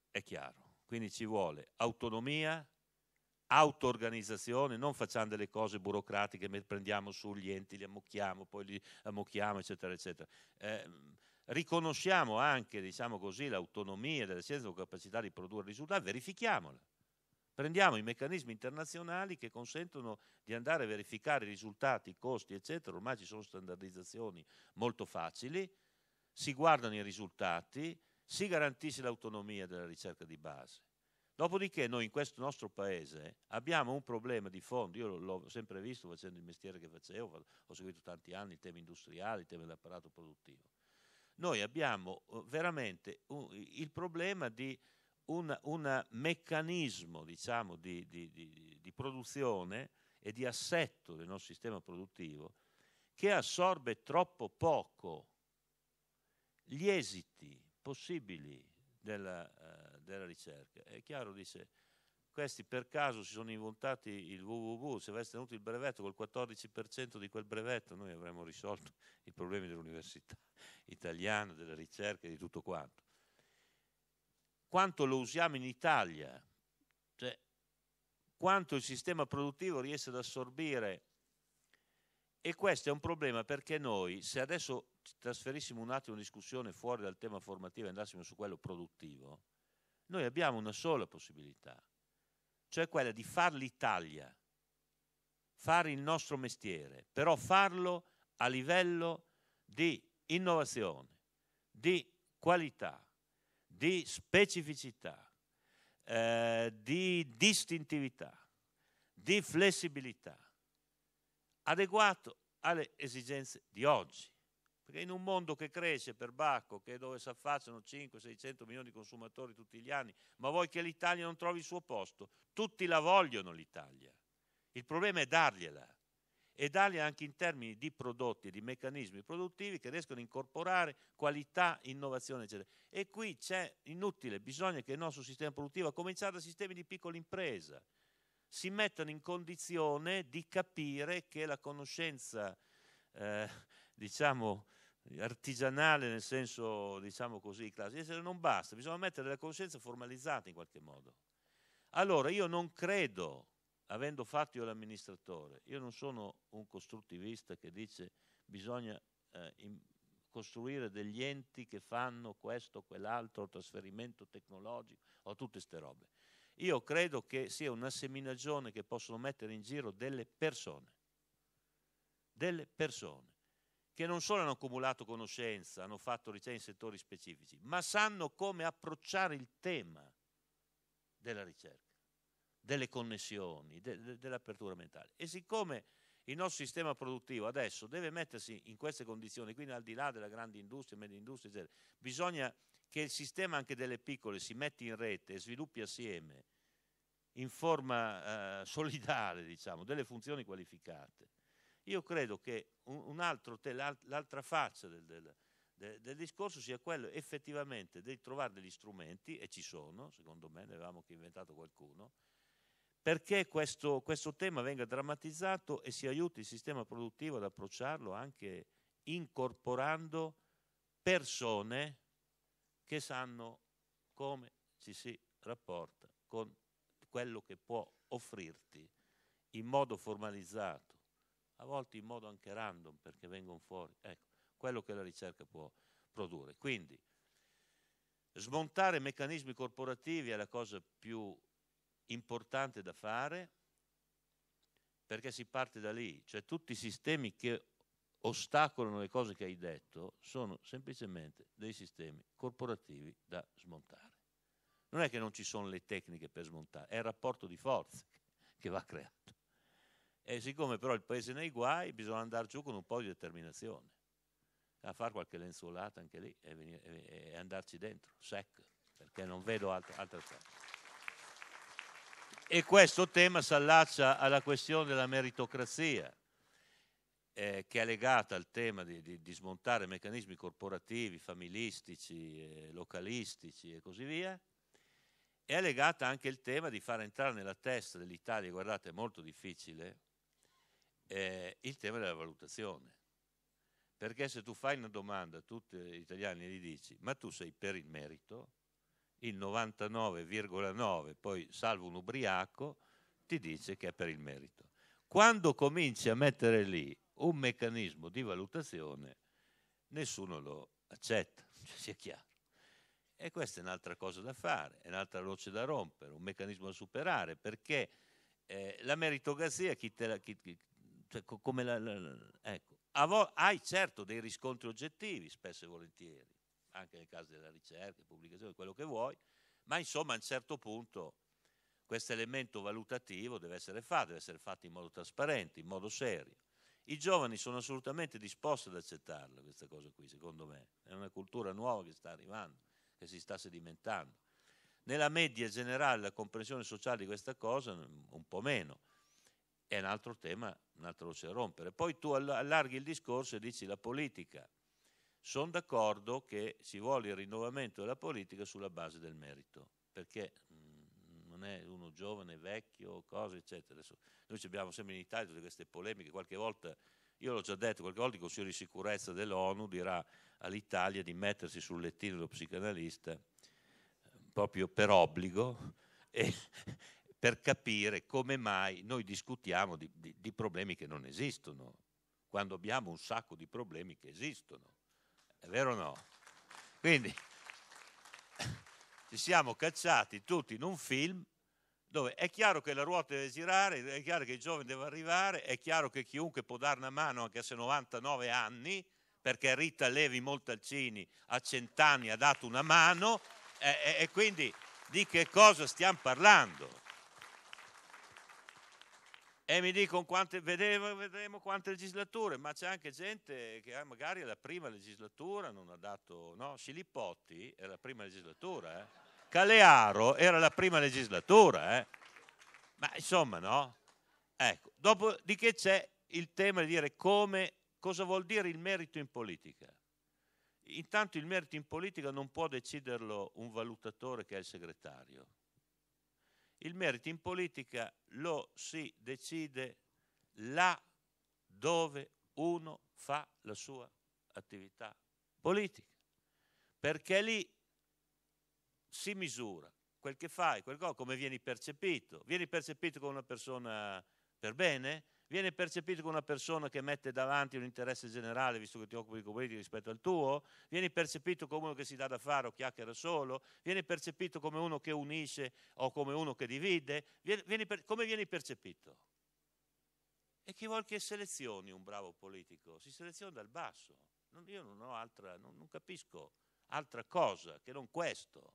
S2: è chiaro, quindi ci vuole autonomia, auto-organizzazione, non facciamo delle cose burocratiche, prendiamo su gli enti, li ammucchiamo, poi li ammucchiamo, eccetera, eccetera. Eh, riconosciamo anche, diciamo così, l'autonomia delle scienze, la capacità di produrre risultati, verifichiamola. Prendiamo i meccanismi internazionali che consentono di andare a verificare i risultati, i costi, eccetera. Ormai ci sono standardizzazioni molto facili, si guardano i risultati, si garantisce l'autonomia della ricerca di base Dopodiché noi in questo nostro paese abbiamo un problema di fondo, io l'ho sempre visto facendo il mestiere che facevo, ho seguito tanti anni i temi industriali, i temi dell'apparato produttivo. Noi abbiamo eh, veramente un, il problema di un meccanismo diciamo, di, di, di, di produzione e di assetto del nostro sistema produttivo che assorbe troppo poco gli esiti possibili della, eh, della ricerca. È chiaro, dice, questi per caso si sono inventati il www, se avesse tenuto il brevetto col 14% di quel brevetto noi avremmo risolto (laughs) i problemi dell'università italiana, della ricerca e di tutto quanto. Quanto lo usiamo in Italia, cioè quanto il sistema produttivo riesce ad assorbire e questo è un problema perché noi se adesso trasferissimo un attimo in discussione fuori dal tema formativo e andassimo su quello produttivo, noi abbiamo una sola possibilità, cioè quella di far l'Italia, fare il nostro mestiere, però farlo a livello di innovazione, di qualità, di specificità, eh, di distintività, di flessibilità, adeguato alle esigenze di oggi. Perché in un mondo che cresce per bacco, che è dove si affacciano 5-600 milioni di consumatori tutti gli anni, ma vuoi che l'Italia non trovi il suo posto? Tutti la vogliono l'Italia. Il problema è dargliela e dargliela anche in termini di prodotti e di meccanismi produttivi che riescono a incorporare qualità, innovazione, eccetera. E qui c'è inutile, bisogna che il nostro sistema produttivo, a cominciare da sistemi di piccola impresa, si mettano in condizione di capire che la conoscenza, eh, diciamo, artigianale nel senso, diciamo così, classico, non basta, bisogna mettere la conoscenza formalizzata in qualche modo. Allora, io non credo, avendo fatto io l'amministratore, io non sono un costruttivista che dice bisogna eh, in, costruire degli enti che fanno questo, quell'altro, trasferimento tecnologico o tutte queste robe. Io credo che sia una seminagione che possono mettere in giro delle persone. Delle persone che non solo hanno accumulato conoscenza, hanno fatto ricerca in settori specifici, ma sanno come approcciare il tema della ricerca, delle connessioni, de, de, dell'apertura mentale. E siccome il nostro sistema produttivo adesso deve mettersi in queste condizioni, quindi al di là della grande industria, media industria, eccetera, bisogna che il sistema anche delle piccole si metta in rete e sviluppi assieme in forma eh, solidale, diciamo, delle funzioni qualificate io credo che l'altra faccia del, del, del, del, discorso sia quello effettivamente di trovare degli strumenti, e ci sono, secondo me, ne avevamo che inventato qualcuno, perché questo, questo tema venga drammatizzato e si aiuti il sistema produttivo ad approcciarlo anche incorporando persone che sanno come ci si rapporta con quello che può offrirti in modo formalizzato a volte in modo anche random perché vengono fuori, ecco, quello che la ricerca può produrre. Quindi smontare meccanismi corporativi è la cosa più importante da fare perché si parte da lì, cioè tutti i sistemi che ostacolano le cose che hai detto sono semplicemente dei sistemi corporativi da smontare. Non è che non ci sono le tecniche per smontare, è il rapporto di forze (laughs) che va creato. E siccome però il paese è nei guai, bisogna andare giù con un po' di determinazione, a fare qualche lenzuolata anche lì e, venire, e, e andarci dentro, sec, perché non vedo altre altra cosa. E questo tema si allaccia alla questione della meritocrazia, eh, che è legata al tema di, di, di smontare meccanismi corporativi, familistici, eh, localistici e così via, è legata anche il tema di far entrare nella testa dell'Italia, guardate, è molto difficile, eh, il tema della valutazione. Perché se tu fai una domanda a tutti gli italiani e gli dici ma tu sei per il merito, il 99,9, poi salvo un ubriaco, ti dice che è per il merito. Quando cominci a mettere lì un meccanismo di valutazione, nessuno lo accetta, (laughs) cioè, sia chiaro. E questa è un'altra cosa da fare, è un'altra roccia da rompere, un meccanismo da superare, perché eh, la meritocrazia chi te la, chi, chi, cioè, come la, la, la, ecco. Vo- hai certo dei riscontri oggettivi, spesso e volentieri, anche nel caso della ricerca, pubblicazione, quello che vuoi, ma insomma a un certo punto questo elemento valutativo deve essere fatto, deve essere fatto in modo trasparente, in modo serio. I giovani sono assolutamente disposti ad accettarla questa cosa qui, secondo me. È una cultura nuova che sta arrivando, che si sta sedimentando. Nella media generale la comprensione sociale di questa cosa un po' meno è un altro tema, un'altra altro voce da rompere. Poi tu allarghi il discorso e dici la politica. Sono d'accordo che si vuole il rinnovamento della politica sulla base del merito, perché mm, non è uno giovane, vecchio, cose, eccetera. Adesso, noi abbiamo sempre in Italia tutte queste polemiche, qualche volta, io l'ho già detto, qualche volta il Consiglio di sicurezza dell'ONU dirà all'Italia di mettersi sul lettino dello psicanalista proprio per obbligo e, per capire come mai noi discutiamo di, di, di problemi che non esistono, quando abbiamo un sacco di problemi che esistono. È vero o no? Quindi (laughs) ci siamo cacciati tutti in un film dove è chiaro che la ruota deve girare, è chiaro che i giovani devono arrivare, è chiaro che chiunque può dare una mano anche se 99 anni, perché Rita Levi Montalcini a 100 anni ha dato una mano, e, e quindi di che cosa stiamo parlando? E mi dicono quante, vedremo, vedremo quante legislature, ma c'è anche gente che eh, magari è la prima legislatura, non ha dato... No, Scilippotti è la prima legislatura, eh? Calearo era la prima legislatura, eh? Ma insomma, no? Ecco, dopodiché c'è il tema di dire come, cosa vuol dire il merito in politica. Intanto il merito in politica non può deciderlo un valutatore che è il segretario il merito in politica lo si decide là dove uno fa la sua attività politica, perché lì si misura quel che fai, quel go, come vieni percepito. Vieni percepito come una persona per bene? Viene percepito come una persona che mette davanti un interesse generale, visto che ti occupi di politica rispetto al tuo, vieni percepito come uno che si dà da fare o chiacchiera solo, vieni percepito come uno che unisce o come uno che divide, viene, viene per, come vieni percepito? E chi vuol che selezioni un bravo politico? Si seleziona dal basso. Non, io non ho altra, non, non capisco altra cosa che non questo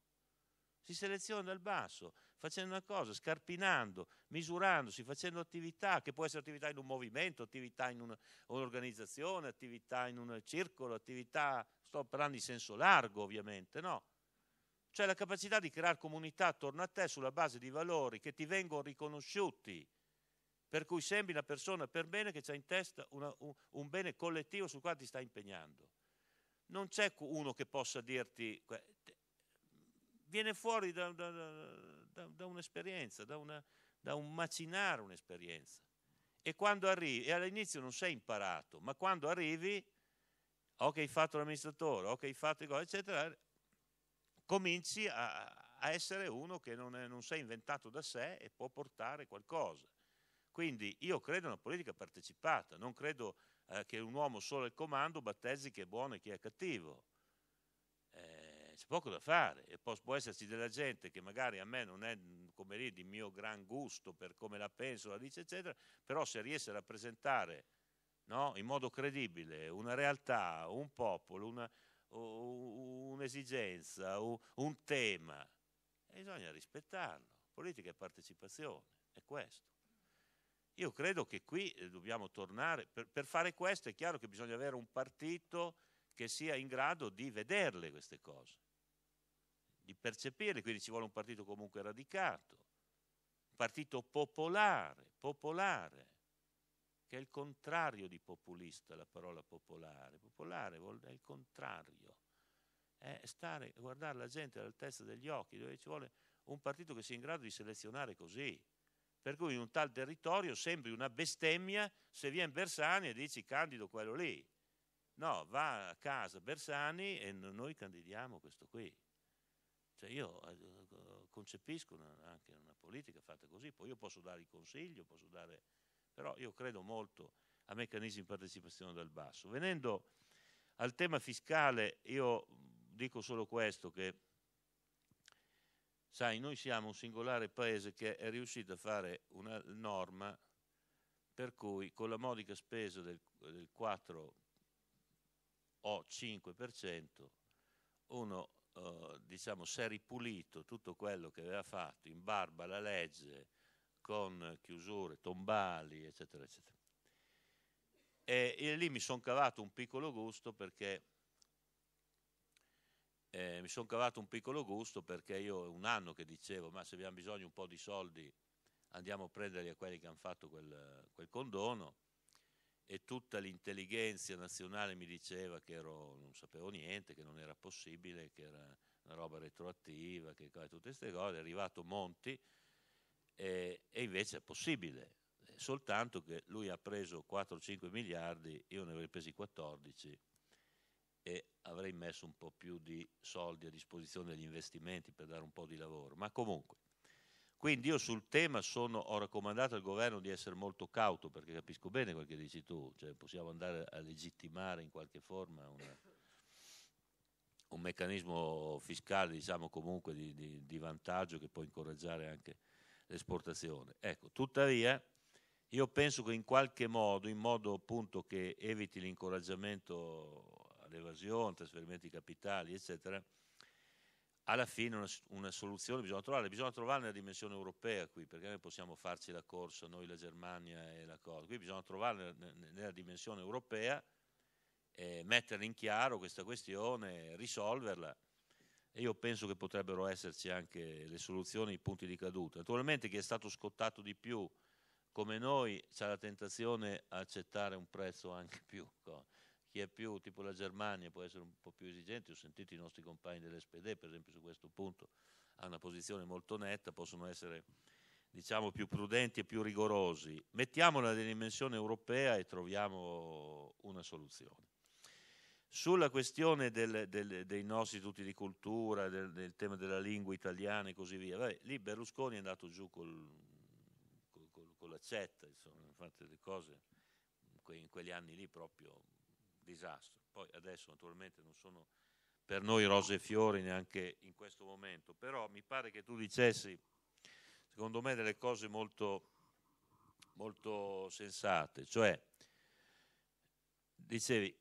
S2: si seleziona dal basso, facendo una cosa, scarpinando, misurandosi, facendo attività, che può essere attività in un movimento, attività in un, un'organizzazione, attività in un circolo, attività, sto parlando di senso largo ovviamente, no? Cioè la capacità di creare comunità attorno a te sulla base di valori che ti vengono riconosciuti, per cui sembri una persona per bene che ha in testa una, un, un bene collettivo sul quale ti sta impegnando non c'è uno che possa dirti viene fuori da, da, da, da un'esperienza, una, da, un macinare un'esperienza. E quando arrivi, e all'inizio non sei imparato, ma quando arrivi, ok, hai fatto l'amministratore, ok, hai fatto il gol, eccetera, cominci a, a, essere uno che non, è, non sei inventato da sé e può portare qualcosa. Quindi io credo in una politica partecipata, non credo eh, che un uomo solo al comando battezzi chi è buono e chi è cattivo c'è poco da fare e può, esserci della gente che magari a me non è mhmm, come lì di mio gran gusto per come la penso, la dice eccetera, però se riesce a rappresentare no, in modo credibile una realtà, un popolo, una, un'esigenza, un tema, eh, bisogna rispettarlo. Politica è partecipazione, è questo. Io credo che qui eh, dobbiamo tornare, per, per fare questo è chiaro che bisogna avere un partito che sia in grado di vederle queste cose di percepire, quindi ci vuole un partito comunque radicato, un partito popolare, popolare, che è il contrario di populista, la parola popolare. Popolare vuol dire il contrario, è stare, guardare la gente all'altezza degli occhi, dove ci vuole un partito che sia in grado di selezionare così. Per cui in un tal territorio sembri una bestemmia se viene Bersani e dici candido quello lì. No, va a casa Bersani e noi candidiamo questo qui. Cioè io eh, eh, concepisco anche una politica fatta così, poi io posso dare il consiglio, posso dare, però io credo molto a meccanismi di partecipazione dal basso. Venendo al tema fiscale, io dico solo questo, che sai, noi siamo un singolare paese che è riuscito a fare una norma per cui con la modica spesa del, del 4 o 5% uno eh, diciamo, si è ripulito tutto quello che aveva fatto in barba alla legge con chiusure tombali, eccetera, eccetera. E, e lì mi sono cavato un piccolo gusto perché eh, mi sono cavato un piccolo gusto perché io un anno che dicevo ma se abbiamo bisogno di un po' di soldi andiamo a prenderli a quelli che hanno fatto quel, quel condono e tutta l'intelligenza nazionale mi diceva che ero, non sapevo niente, che non era possibile, che era una roba retroattiva, che tutte queste cose, è arrivato Monti e, e invece è possibile, soltanto che lui ha preso 4-5 miliardi, io ne avrei presi 14 e avrei messo un po' più di soldi a disposizione degli investimenti per dare un po' di lavoro, ma comunque quindi io sul tema sono, ho raccomandato al governo di essere molto cauto, perché capisco bene quel che dici tu, cioè possiamo andare a legittimare in qualche forma una, un meccanismo fiscale diciamo comunque di, di, di vantaggio che può incoraggiare anche l'esportazione. Ecco, tuttavia io penso che in qualche modo, in modo appunto che eviti l'incoraggiamento all'evasione, trasferimenti di capitali, eccetera, alla fine una, una, soluzione bisogna trovare, bisogna trovare nella dimensione europea qui, perché noi possiamo farci la corsa, noi la Germania e la cosa, qui bisogna trovare nella, nella dimensione europea, eh, mettere in chiaro questa questione, risolverla e io penso che potrebbero esserci anche le soluzioni, i punti di caduta. Naturalmente chi è stato scottato di più come noi ha la tentazione di accettare un prezzo anche più chi è più, tipo la Germania, può essere un po' più esigente. Ho sentito i nostri compagni dell'SPD, per esempio, su questo punto, ha una posizione molto netta, possono essere diciamo, più prudenti e più rigorosi. Mettiamola nella dimensione europea e troviamo una soluzione. Sulla questione del, del, dei nostri istituti di cultura, del, del, tema della lingua italiana e così via, vabbè, lì Berlusconi è andato giù col, col, col, con l'accetta, insomma, infatti le cose in quegli anni lì proprio disastro. Poi adesso naturalmente non sono per noi rose e fiori neanche in questo momento, però mi pare che tu dicessi, secondo me, delle cose molto, molto sensate, cioè dicevi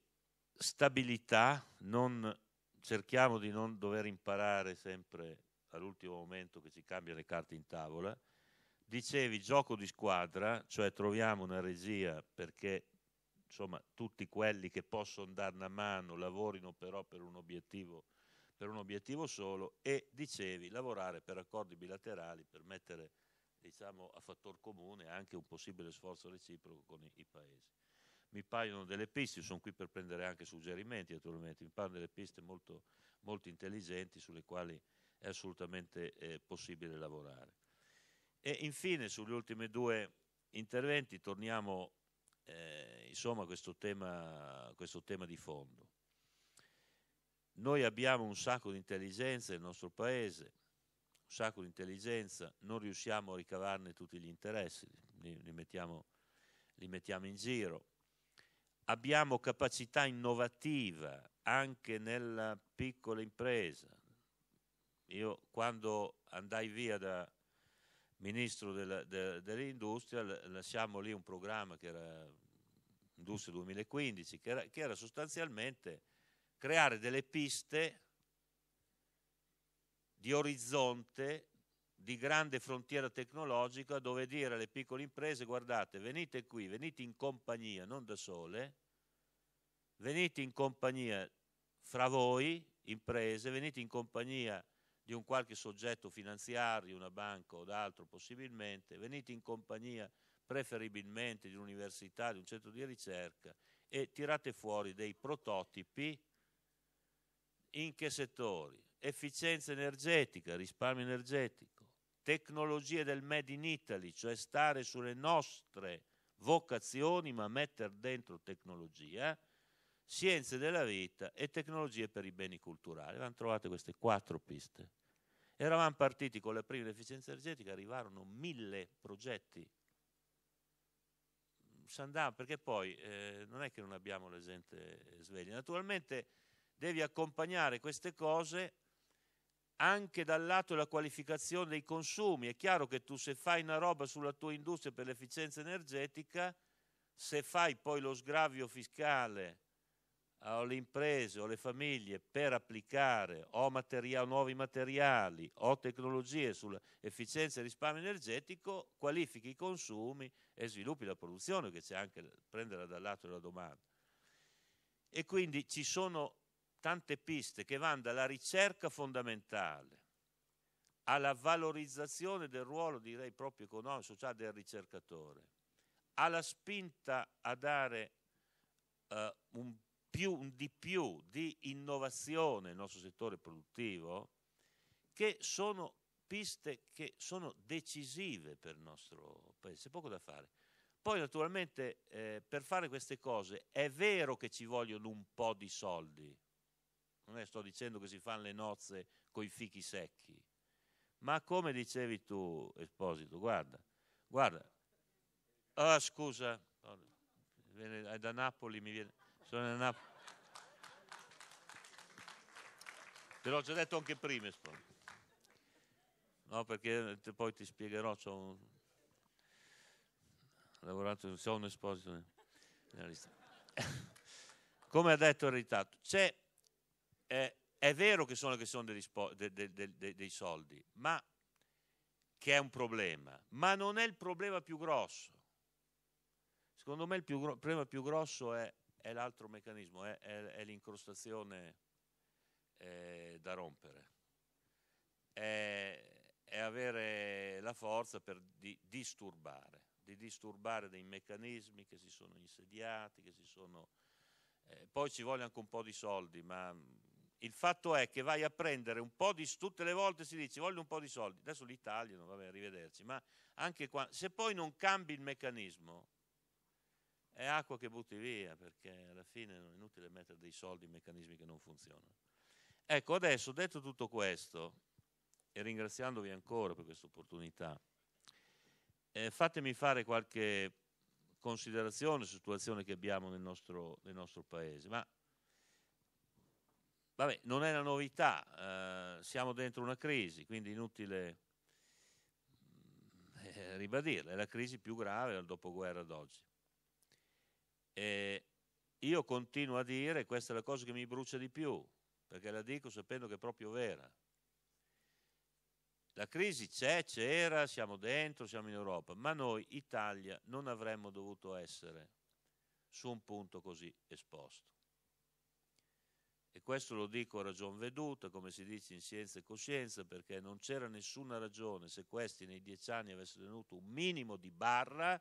S2: stabilità, non, cerchiamo di non dover imparare sempre all'ultimo momento che ci cambiano le carte in tavola, dicevi gioco di squadra, cioè troviamo una regia perché insomma, tutti quelli che possono dare una mano lavorino però per un obiettivo, per un obiettivo solo e dicevi lavorare per accordi bilaterali per mettere diciamo, a fattor comune anche un possibile sforzo reciproco con i, i paesi. Mi paiono delle piste, sono qui per prendere anche suggerimenti naturalmente, mi paiono delle piste molto, molto intelligenti sulle quali è assolutamente eh, possibile lavorare. E infine sugli ultimi due interventi torniamo eh, insomma, questo tema, questo tema di fondo. Noi abbiamo un sacco di intelligenza nel nostro paese, un sacco di intelligenza, non riusciamo a ricavarne tutti gli interessi, li, li, mettiamo, li mettiamo, in giro. Abbiamo capacità innovativa anche nella piccola impresa. Io quando andai via da, ministro della, de, dell'industria, lasciamo lì un programma che era Industria 2015, che era, che era sostanzialmente creare delle piste di orizzonte di grande frontiera tecnologica dove dire alle piccole imprese guardate venite qui, venite in compagnia, non da sole, venite in compagnia fra voi, imprese, venite in compagnia di un qualche soggetto finanziario, una banca o d'altro possibilmente, venite in compagnia preferibilmente di un'università, di un centro di ricerca e tirate fuori dei prototipi in che settori? Efficienza energetica, risparmio energetico, tecnologie del Made in Italy, cioè stare sulle nostre vocazioni ma mettere dentro tecnologia, scienze della vita e tecnologie per i beni culturali. Vanno trovate queste quattro piste. Eravamo partiti con le prime dell'efficienza energetica, arrivarono mille progetti. S'andava, perché poi eh, non è che non abbiamo la gente sveglia. Naturalmente devi accompagnare queste cose anche dal lato della qualificazione dei consumi. È chiaro che tu se fai una roba sulla tua industria per l'efficienza energetica, se fai poi lo sgravio fiscale le imprese o le famiglie per applicare o materia- nuovi materiali o tecnologie sull'efficienza e risparmio energetico, qualifichi i consumi e sviluppi la produzione, che c'è anche prendere dal lato della domanda. E quindi ci sono tante piste che vanno dalla ricerca fondamentale alla valorizzazione del ruolo, direi proprio economico, sociale del ricercatore, alla spinta a dare uh, un più, di più di innovazione nel nostro settore produttivo, che sono piste che sono decisive per il nostro paese, c'è poco da fare. Poi naturalmente eh, per fare queste cose è vero che ci vogliono un po' di soldi, non è sto dicendo che si fanno le nozze con i fichi secchi, ma come dicevi tu Esposito, guarda, guarda, ah scusa, da Napoli mi viene... Sono una... Te l'ho già detto anche prima. No, perché poi ti spiegherò. Un... Ho lavorato, sono un esposito (laughs) Come ha detto Ritato, c'è, eh, è vero che sono, che sono dei, dei, dei, dei soldi, ma che è un problema, ma non è il problema più grosso. Secondo me il più, problema più grosso è è l'altro meccanismo, è, è, è l'incrostazione eh, da rompere, è, è, avere la forza per di, disturbare, di disturbare dei meccanismi che si sono insediati, che si sono... Eh, poi ci vuole anche un po' di soldi, ma mm, il fatto è che vai a prendere un po' di... tutte le volte si dice voglio un po' di soldi, adesso l'Italia, no, vabbè, arrivederci, ma anche qua, se poi non cambi il meccanismo, è acqua che butti via, perché alla fine è inutile mettere dei soldi in meccanismi che non funzionano. Ecco, adesso detto tutto questo, e ringraziandovi ancora per questa opportunità, eh, fatemi fare qualche considerazione sulla situazione che abbiamo nel nostro, nel nostro paese. Ma vabbè, non è una novità, eh, siamo dentro una crisi, quindi inutile eh, ribadirla, è la crisi più grave dal dopoguerra ad oggi. E io continuo a dire, questa è la cosa che mi brucia di più, perché la dico sapendo che è proprio vera. La crisi c'è, c'era, siamo dentro, siamo in Europa, ma noi, Italia, non avremmo dovuto essere su un punto così esposto. E questo lo dico a ragion veduta, come si dice in scienza e coscienza, perché non c'era nessuna ragione se questi nei dieci anni avessero tenuto un minimo di barra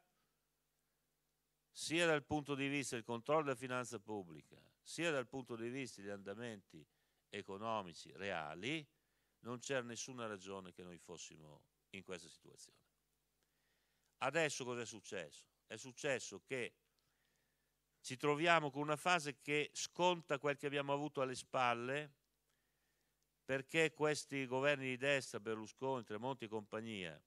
S2: sia dal punto di vista del controllo della finanza pubblica, sia dal punto di vista degli andamenti economici reali, non c'era nessuna ragione che noi fossimo in questa situazione. Adesso cosa è successo? È successo che ci troviamo con una fase che sconta quel che abbiamo avuto alle spalle perché questi governi di destra, Berlusconi, Tremonti e compagnia,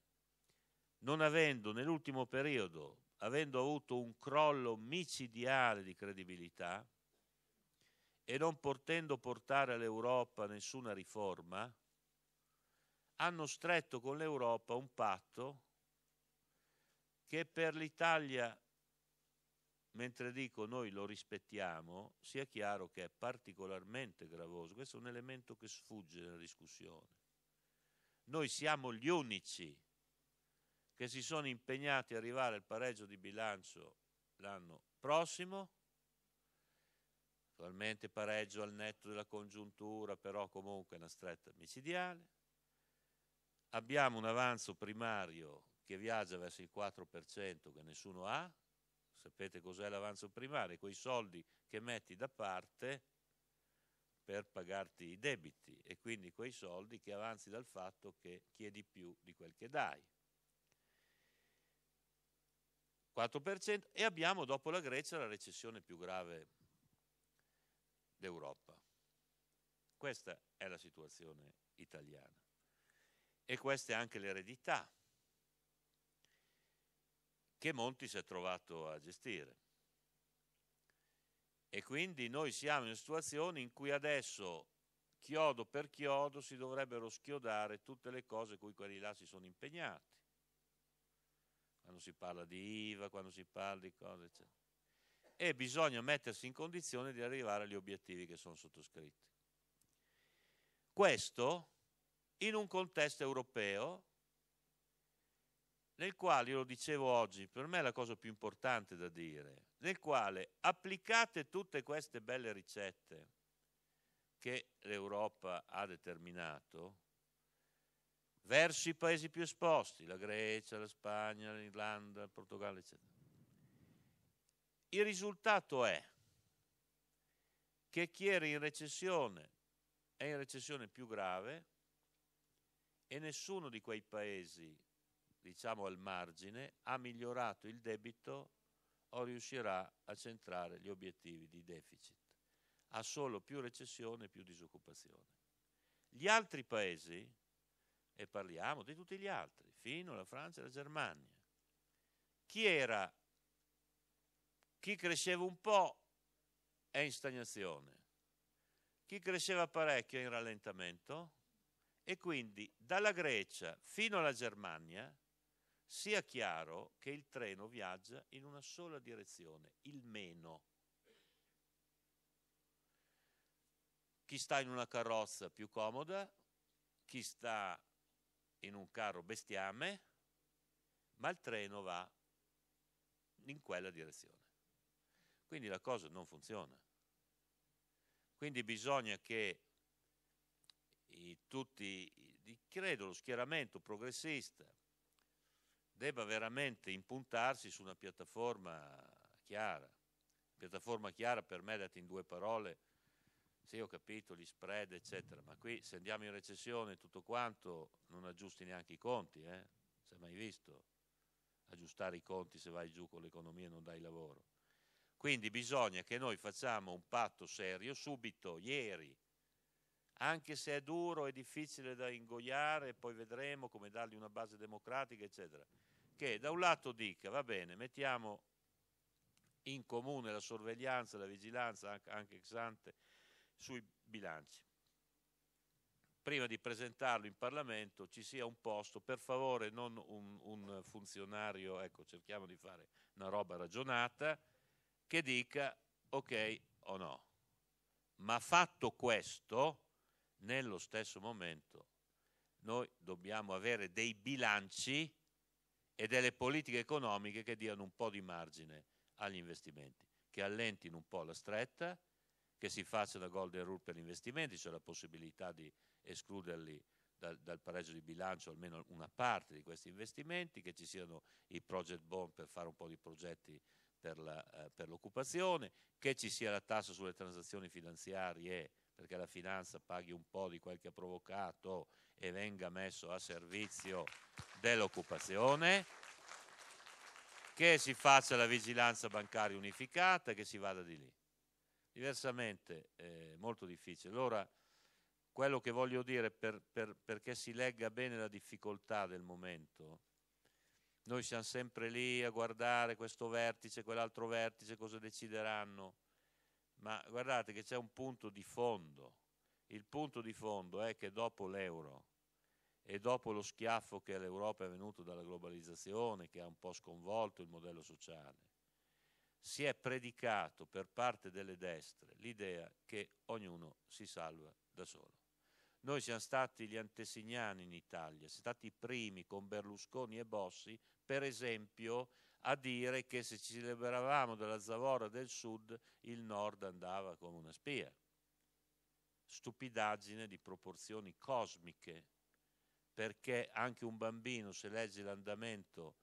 S2: non avendo nell'ultimo periodo avendo avuto un crollo micidiale di credibilità e non potendo portare all'Europa nessuna riforma, hanno stretto con l'Europa un patto che per l'Italia, mentre dico noi lo rispettiamo, sia chiaro che è particolarmente gravoso. Questo è un elemento che sfugge nella discussione. Noi siamo gli unici che si sono impegnati a arrivare al pareggio di bilancio l'anno prossimo, attualmente pareggio al netto della congiuntura, però comunque una stretta micidiale, abbiamo un avanzo primario che viaggia verso il 4% che nessuno ha, sapete cos'è l'avanzo primario, quei soldi che metti da parte per pagarti i debiti e quindi quei soldi che avanzi dal fatto che chiedi più di quel che dai. 4% e abbiamo dopo la Grecia la recessione più grave d'Europa. Questa è la situazione italiana e questa è anche l'eredità che Monti si è trovato a gestire. E quindi noi siamo in una situazione in cui adesso, chiodo per chiodo, si dovrebbero schiodare tutte le cose cui quelli là si sono impegnati quando si parla di IVA, quando si parla di cose, eccetera. E bisogna mettersi in condizione di arrivare agli obiettivi che sono sottoscritti. Questo in un contesto europeo nel quale, io lo dicevo oggi, per me è la cosa più importante da dire, nel quale applicate tutte queste belle ricette che l'Europa ha determinato, verso i paesi più esposti, la Grecia, la Spagna, l'Irlanda, il Portogallo, eccetera. Il risultato è che chi era in recessione è in recessione più grave e nessuno di quei paesi, diciamo al margine, ha migliorato il debito o riuscirà a centrare gli obiettivi di deficit. Ha solo più recessione e più disoccupazione. Gli altri paesi, e parliamo di tutti gli altri, fino alla Francia e alla Germania. Chi era? Chi cresceva un po' è in stagnazione, chi cresceva parecchio è in rallentamento e quindi dalla Grecia fino alla Germania sia chiaro che il treno viaggia in una sola direzione, il meno. Chi sta in una carrozza più comoda, chi sta in un carro bestiame, ma il treno va in quella direzione. Quindi la cosa non funziona. Quindi bisogna che i, tutti, i, credo lo schieramento progressista debba veramente impuntarsi su una piattaforma chiara. Piattaforma chiara per me, data in due parole, sì ho capito gli spread eccetera, ma qui se andiamo in recessione tutto quanto non aggiusti neanche i conti, eh? si è mai visto aggiustare i conti se vai giù con l'economia e non dai lavoro. Quindi bisogna che noi facciamo un patto serio subito, ieri, anche se è duro e difficile da ingoiare, poi vedremo come dargli una base democratica, eccetera, che da un lato dica, va bene, mettiamo in comune la sorveglianza, la vigilanza, anche ex ante, sui bilanci. Prima di presentarlo in Parlamento ci sia un posto, per favore non un, un funzionario, ecco cerchiamo di fare una roba ragionata, che dica ok o no. Ma fatto questo, nello stesso momento noi dobbiamo avere dei bilanci e delle politiche economiche che diano un po' di margine agli investimenti, che allentino un po' la stretta che si faccia la golden rule per gli investimenti, cioè la possibilità di escluderli dal, dal, pareggio di bilancio almeno una parte di questi investimenti, che ci siano i project bond per fare un po' di progetti per, eh, l'occupazione, eh, che ci sia la tassa sulle transazioni finanziarie, perché la finanza paghi un po' di quel che ha provocato e venga messo a servizio dell'occupazione, che si faccia la vigilanza bancaria unificata, e che si vada di lì. Diversamente è molto difficile. Allora, quello che voglio dire per, per, perché si legga bene la difficoltà del momento, noi siamo sempre lì a guardare questo vertice, quell'altro vertice, cosa decideranno, ma guardate che c'è un punto di fondo. Il punto di fondo è che dopo l'euro e dopo lo schiaffo che all'Europa è venuto dalla globalizzazione, che ha un po' sconvolto il modello sociale, si è predicato per parte delle destre l'idea che ognuno si salva da solo. Noi siamo stati gli antesignani in Italia, siamo stati i primi con Berlusconi e Bossi, per esempio, a dire che se ci liberavamo dalla zavorra del sud, il nord andava come una spia. Stupidaggine di proporzioni cosmiche, perché anche un bambino, se legge l'andamento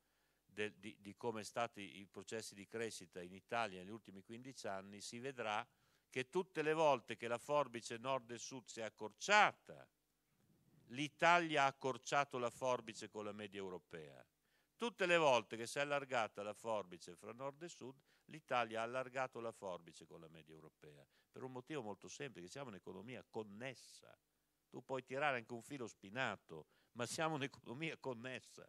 S2: del, di, di come sono stati i processi di crescita in Italia negli ultimi 15 anni, si vedrà che tutte le volte che la forbice nord e sud si è accorciata, l'Italia ha accorciato la forbice con la media europea. Tutte le volte che si è allargata la forbice fra nord e sud, l'Italia ha allargato la forbice con la media europea, per un motivo molto semplice, siamo un'economia connessa. Tu puoi tirare anche un filo spinato, ma siamo un'economia connessa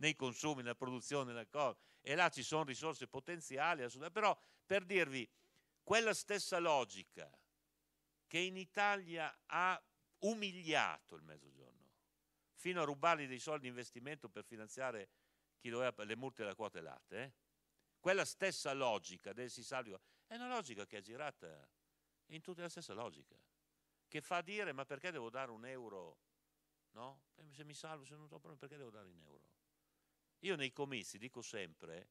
S2: nei consumi, nella produzione, nella cosa, e là ci sono risorse potenziali, però per dirvi, quella stessa logica che in Italia ha umiliato il mezzogiorno, fino a rubargli dei soldi di investimento per finanziare doveva, le multe della quota e latte, eh? quella stessa logica del si salvi, è una logica che è girata in tutta la stessa logica, che fa dire ma perché devo dare un euro? No? Eh, se mi salvo, se non so perché devo dare un euro? Io nei comizi dico sempre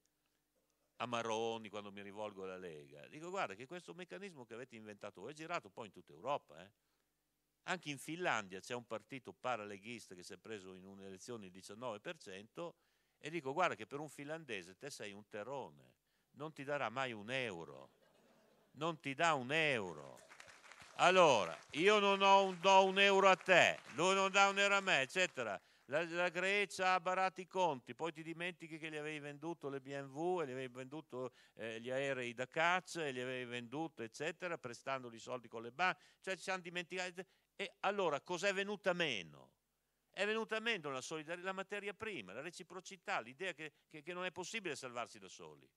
S2: a Maroni quando mi rivolgo alla Lega, dico guarda che questo meccanismo che avete inventato è girato poi in tutta Europa. Eh? Anche in Finlandia c'è un partito paraleghista che si è preso in un'elezione il 19% e dico guarda che per un finlandese te sei un terrone, non ti darà mai un euro, non ti dà un euro. Allora, io non un, do un euro a te, lui non dà un euro a me, eccetera la, la, Grecia ha barato i conti, poi ti dimentichi che gli avevi venduto le BMW, gli avevi venduto eh, gli aerei da caccia, gli avevi venduto eccetera, prestandogli i soldi con le banche, cioè ci siamo dimenticati. E allora cos'è venuta meno? È venuta meno la, solidarietà, la materia prima, la reciprocità, l'idea che, che, che non è possibile salvarsi da soli.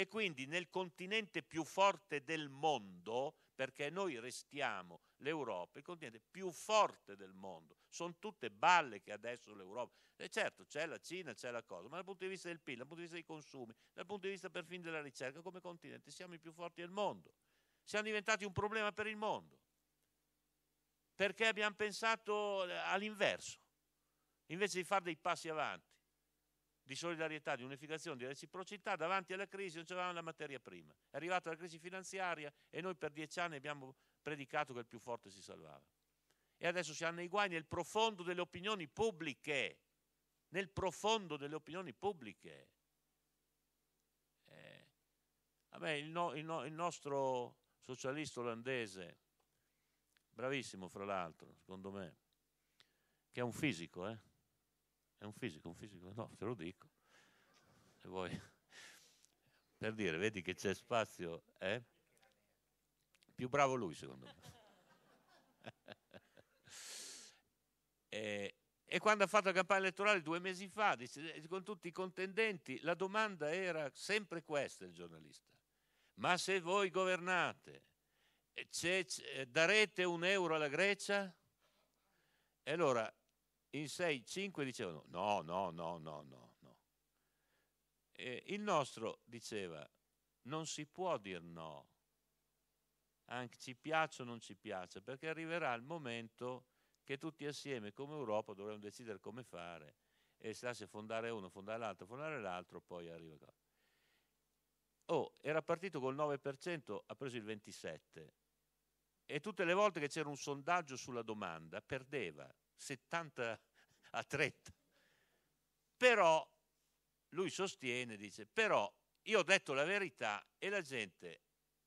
S2: E quindi nel continente più forte del mondo, perché noi restiamo l'Europa, il continente più forte del mondo, sono tutte balle che adesso l'Europa. E certo c'è la Cina, c'è la cosa, ma dal punto di vista del PIL, dal punto di vista dei consumi, dal punto di vista perfino della ricerca, come continente siamo i più forti del mondo. Siamo diventati un problema per il mondo. Perché abbiamo pensato eh, all'inverso, invece di fare dei passi avanti di solidarietà, di unificazione, di reciprocità, davanti alla crisi non c'era la materia prima. È arrivata la crisi finanziaria e noi per dieci anni abbiamo predicato che il più forte si salvava. E adesso siamo nei guai nel profondo delle opinioni pubbliche, nel profondo delle opinioni pubbliche. Eh, vabbè, il, no, il, no, il nostro socialista olandese, bravissimo fra l'altro, secondo me, che è un fisico, eh? è un fisico, un fisico, no, te lo dico. Se vuoi. per dire, vedi che c'è spazio, eh? Più bravo lui, secondo me. (laughs) e, e, quando ha fatto la campagna elettorale due mesi fa, dice, eh, con tutti i contendenti, la domanda era sempre questa, il giornalista. Ma se voi governate, eh, c è, darete un euro alla Grecia? E allora in 6, 5 dicevano no, no, no, no, no. no. E il nostro diceva non si può dire no, anche ci piaccia o non ci piaccia, perché arriverà il momento che tutti assieme come Europa dovremo decidere come fare e se lascia fondare uno, fondare l'altro, fondare l'altro, poi arriva. Oh, era partito col 9%, ha preso il 27% e tutte le volte che c'era un sondaggio sulla domanda perdeva 70 a 30. Però lui sostiene, dice, però io ho detto la verità e la gente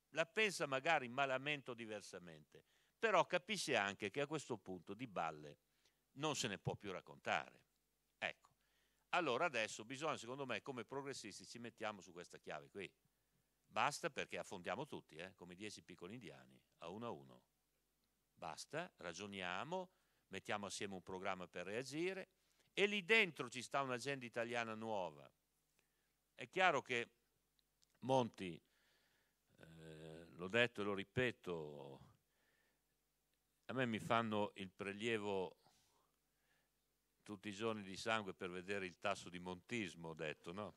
S2: la pensa magari malamente o diversamente, però capisce anche che a questo punto di balle non se ne può più raccontare. Ecco, allora adesso bisogna, secondo me, come progressisti ci mettiamo su questa chiave qui. Basta perché affondiamo tutti, eh? come dieci piccoli indiani, a uno a uno. Basta, ragioniamo, mettiamo assieme un programma per reagire e lì dentro ci sta un'agenda italiana nuova. È chiaro che Monti, eh, l'ho detto e lo ripeto, a me mi fanno il prelievo tutti i giorni di sangue per vedere il tasso di montismo, ho detto, no?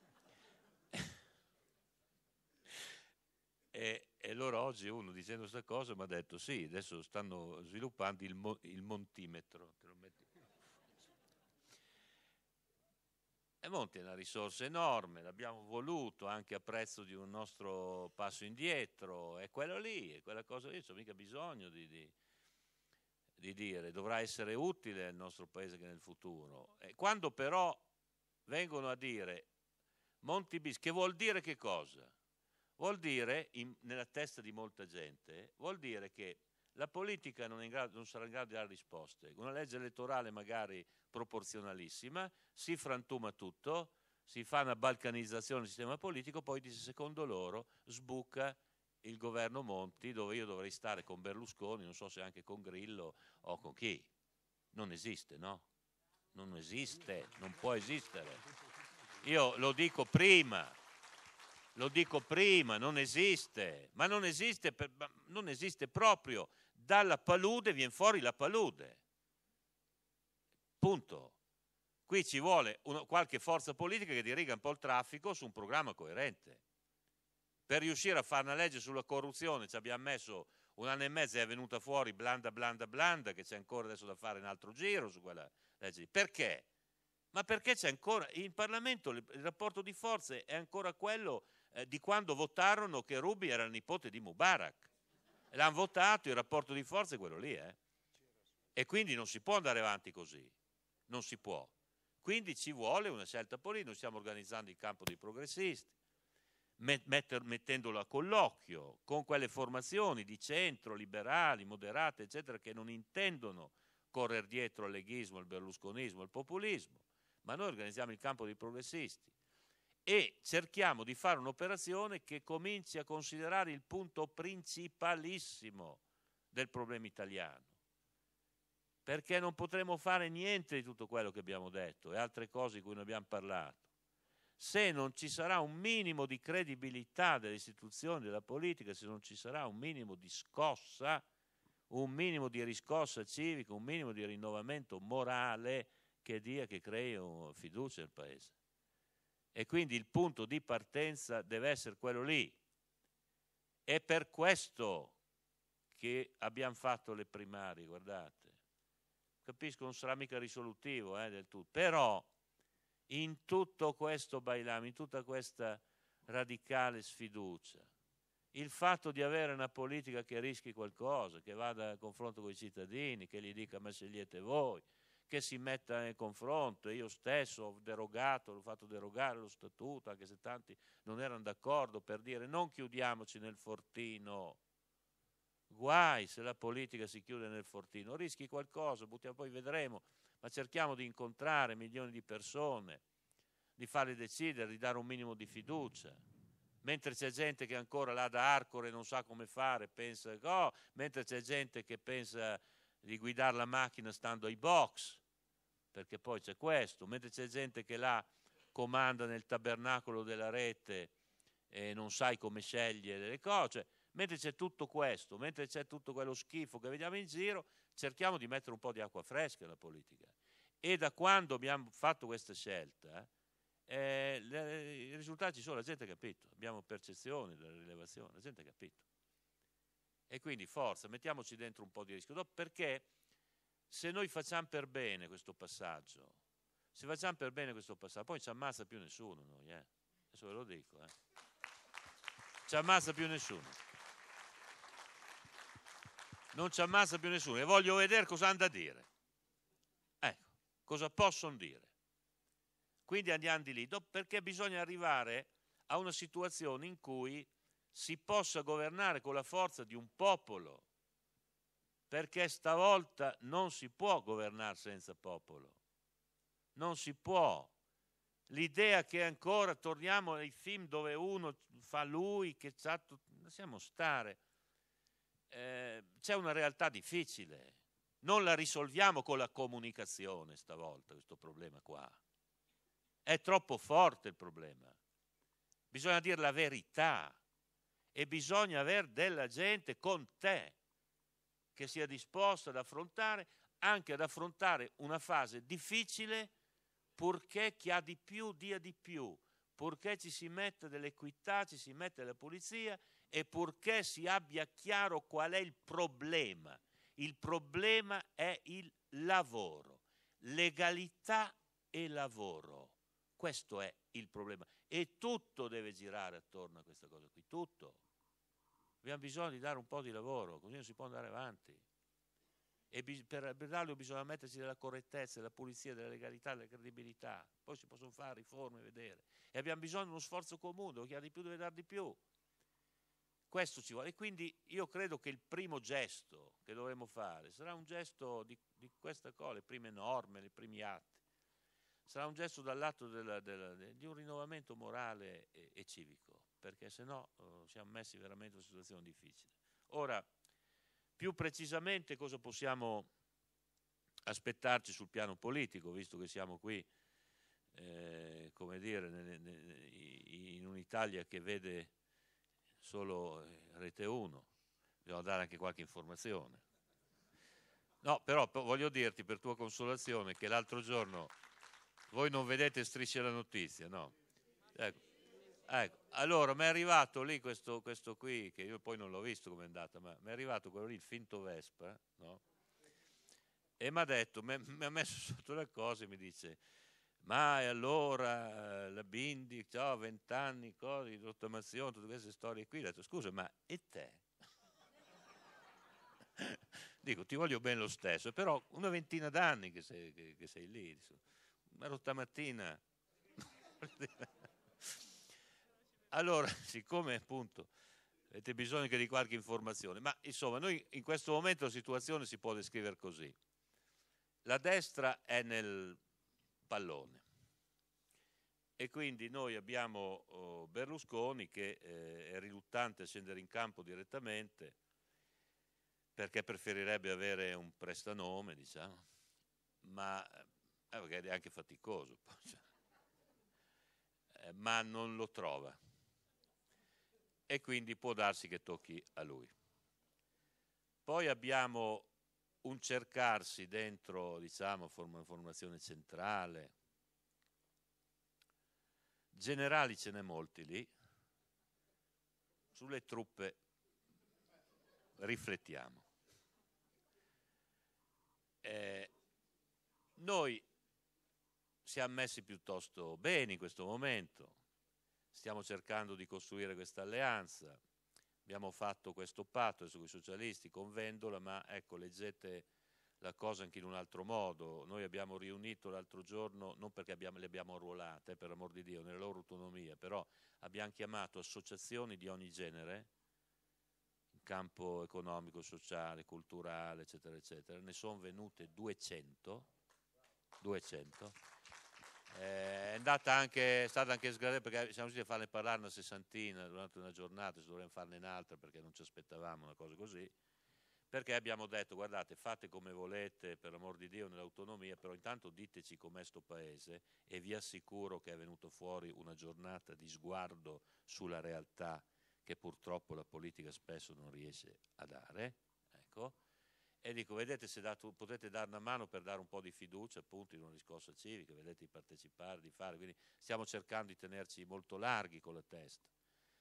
S2: E, e loro oggi uno dicendo questa cosa mi ha detto sì, adesso stanno sviluppando il, mo, il montimetro. E Monti è una risorsa enorme, l'abbiamo voluto anche a prezzo di un nostro passo indietro, è quello lì, è quella cosa lì, c'è mica bisogno di, di, di, dire, dovrà essere utile al nostro paese che nel futuro. E quando però vengono a dire Monti bis, che vuol dire che cosa? Vuol dire, in, nella testa di molta gente, vuol dire che la politica non, grado, non, sarà in grado di dare risposte. Una legge elettorale magari proporzionalissima, si frantuma tutto, si fa una balcanizzazione del sistema politico, poi secondo loro sbuca il governo Monti dove io dovrei stare con Berlusconi, non so se anche con Grillo o con chi. Non esiste, no? Non esiste, non può esistere. Io lo dico prima lo dico prima, non esiste, ma non esiste, per, non esiste proprio. Dalla palude viene fuori la palude. Punto. Qui ci vuole uno, qualche forza politica che diriga un po' il traffico su un programma coerente. Per riuscire a fare una legge sulla corruzione ci abbiamo messo un anno e mezzo e è venuta fuori blanda, blanda, blanda, che c'è ancora adesso da fare un altro giro su quella legge. Perché? Ma perché c'è ancora, in Parlamento il rapporto di forze è ancora quello eh, di quando votarono che Rubi era il nipote di Mubarak. L'hanno votato, il rapporto di forza è quello lì. Eh? E quindi non si può andare avanti così, non si può. Quindi ci vuole una scelta politica, noi stiamo organizzando il campo dei progressisti, metter, mettendolo a colloquio con quelle formazioni di centro, liberali, moderate, eccetera, che non intendono correre dietro al leghismo, al berlusconismo, al populismo, ma noi organizziamo il campo dei progressisti e cerchiamo di fare un'operazione che cominci a considerare il punto principalissimo del problema italiano, perché non potremo fare niente di tutto quello che abbiamo detto e altre cose di cui ne abbiamo parlato, se non ci sarà un minimo di credibilità delle istituzioni, della politica, se non ci sarà un minimo di scossa, un minimo di riscossa civica, un minimo di rinnovamento morale che dia, che crei uh, fiducia nel Paese. E quindi il punto di partenza deve essere quello lì. È per questo che abbiamo fatto le primarie, guardate. Capisco, non sarà mica risolutivo eh, del tutto, però in tutto questo bailame, in tutta questa radicale sfiducia, il fatto di avere una politica che rischi qualcosa, che vada a confronto con i cittadini, che gli dica ma scegliete voi, che si metta nel confronto. Io stesso ho derogato, l'ho fatto derogare lo statuto, anche se tanti non erano d'accordo, per dire non chiudiamoci nel fortino. Guai se la politica si chiude nel fortino, rischi qualcosa, buttiamo, poi vedremo, ma cerchiamo di incontrare milioni di persone, di farle decidere, di dare un minimo di fiducia mentre c'è gente che ancora là da Arcore non sa come fare, pensa, oh, mentre c'è gente che pensa di guidare la macchina stando ai box, perché poi c'è questo, mentre c'è gente che là comanda nel tabernacolo della rete e non sai come scegliere le cose, cioè, mentre c'è tutto questo, mentre c'è tutto quello schifo che vediamo in giro, cerchiamo di mettere un po' di acqua fresca alla politica. E da quando abbiamo fatto questa scelta, eh, le, i risultati ci sono, la gente ha capito, abbiamo percezione della rilevazione, la gente ha capito. E quindi forza, mettiamoci dentro un po' di rischio. Dopo, perché se noi facciamo per bene questo passaggio, se facciamo per bene questo passaggio, poi ci ammazza più nessuno noi, eh? Adesso ve lo dico, eh? Ci ammazza più nessuno. Non ci ammazza più nessuno. E voglio vedere cosa hanno da dire. Ecco, cosa possono dire. Quindi andiamo di lì, perché bisogna arrivare a una situazione in cui si possa governare con la forza di un popolo, perché stavolta non si può governare senza popolo. Non si può. L'idea che ancora torniamo ai film dove uno fa lui, che sa, lasciamo stare, eh, c'è una realtà difficile. Non la risolviamo con la comunicazione stavolta, questo problema qua. È troppo forte il problema. Bisogna dire la verità e bisogna avere della gente con te che sia disposta ad affrontare, anche ad affrontare una fase difficile, purché chi ha di più dia di più, purché ci si metta dell'equità, ci si metta della pulizia e purché si abbia chiaro qual è il problema. Il problema è il lavoro, legalità e lavoro. Questo è il problema. E tutto deve girare attorno a questa cosa qui, tutto. Abbiamo bisogno di dare un po' di lavoro, così non si può andare avanti. E per, darlo bisogna metterci della correttezza, della pulizia, della legalità, della credibilità. Poi si possono fare riforme, vedere. E abbiamo bisogno di uno sforzo comune, chi ha di più deve dare di più. Questo ci vuole. E quindi io credo che il primo gesto che dovremo fare sarà un gesto di, di questa cosa, le prime norme, i primi atti sarà un gesto dall'atto della, della, di un rinnovamento morale e, e civico, perché se no eh, siamo messi veramente in una situazione difficile. Ora, più precisamente cosa possiamo aspettarci sul piano politico, visto che siamo qui, eh, come dire, in un'Italia che vede solo eh, Rete 1, dobbiamo dare anche qualche informazione. No, però voglio dirti per tua consolazione che l'altro giorno... Voi non vedete strisce la notizia, no? Ecco. ecco. Allora, mi è arrivato lì questo, questo, qui, che io poi non l'ho visto come è andata, ma mi è arrivato quello lì, il finto Vespa, no? E mi ha detto, mi ha (laughs) messo sotto le cose e mi dice, ma e allora eh, la Bindi, ciao, vent'anni, cose di rottamazione, tutte queste storie qui. Ho detto, scusa, ma e te? (laughs) Dico, ti voglio bene lo stesso, però una ventina d'anni che sei, che, che sei lì. Insomma ero stamattina. (laughs) allora, siccome appunto avete bisogno anche di qualche informazione, ma insomma noi in questo momento la situazione si può descrivere così. La destra è nel pallone e quindi noi abbiamo oh, Berlusconi che eh, è riluttante a scendere in campo direttamente perché preferirebbe avere un prestanome, diciamo, ma eh, magari è anche faticoso, (laughs) cioè. eh, ma non lo trova. E quindi può darsi che tocchi a lui. Poi abbiamo un cercarsi dentro, diciamo, formazione centrale. Generali ce n'è molti lì. Sulle truppe riflettiamo. Eh, noi siamo messi piuttosto bene in questo momento, stiamo cercando di costruire questa alleanza, abbiamo fatto questo patto con i socialisti, con Vendola, ma ecco, leggete la cosa anche in un altro modo, noi abbiamo riunito l'altro giorno, non perché abbiamo, le abbiamo arruolate, eh, per amor di Dio, nella loro autonomia, però abbiamo chiamato associazioni di ogni genere, in campo economico, sociale, culturale, eccetera, eccetera, ne sono venute 200, 200 eh, è, anche, è, stata anche sgradevole perché siamo riusciti a farne parlare una sessantina durante una giornata, se dovremmo farne un'altra perché non ci aspettavamo una cosa così, perché abbiamo detto guardate fate come volete per l'amor di Dio nell'autonomia, però intanto diteci com'è sto paese e vi assicuro che è venuto fuori una giornata di sguardo sulla realtà che purtroppo la politica spesso non riesce a dare. Ecco e dico vedete se dato, potete dare una mano per dare un po' di fiducia appunto in un discorso civico, vedete di partecipare, di fare, quindi stiamo cercando di tenerci molto larghi con la testa.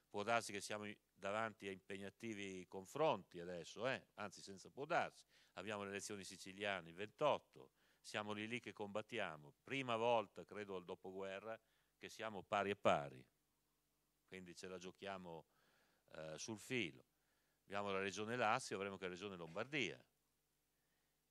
S2: Può darsi che siamo davanti a impegnativi confronti adesso, eh? anzi senza può darsi, abbiamo le elezioni siciliane il 28, siamo lì lì che combattiamo, prima volta credo al dopoguerra che siamo pari a pari, quindi ce la giochiamo eh, sul filo. Abbiamo la regione Lazio, avremo che la regione Lombardia,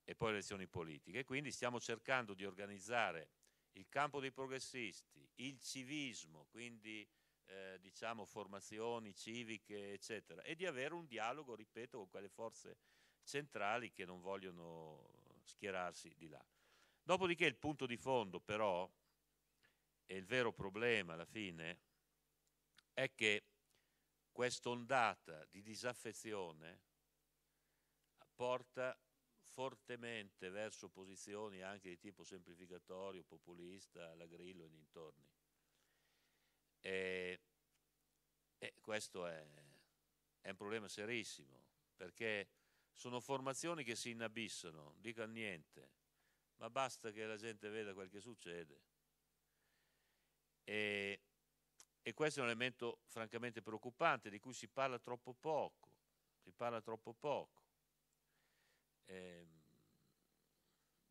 S2: e poi le elezioni politiche. Quindi stiamo cercando di organizzare il campo dei progressisti, il civismo, quindi eh, diciamo formazioni civiche, eccetera, e di avere un dialogo, ripeto, con quelle forze centrali che non vogliono schierarsi di là. Dopodiché il punto di fondo, però, e il vero problema alla fine, è che questa ondata di disaffezione porta fortemente verso posizioni anche di tipo semplificatorio, populista, la Grillo e dintorni. E, e questo è, è un problema serissimo, perché sono formazioni che si inabissano, dicono niente, ma basta che la gente veda quel che succede. E, e, questo è un elemento francamente preoccupante di cui si parla troppo poco, si parla troppo poco. Eh,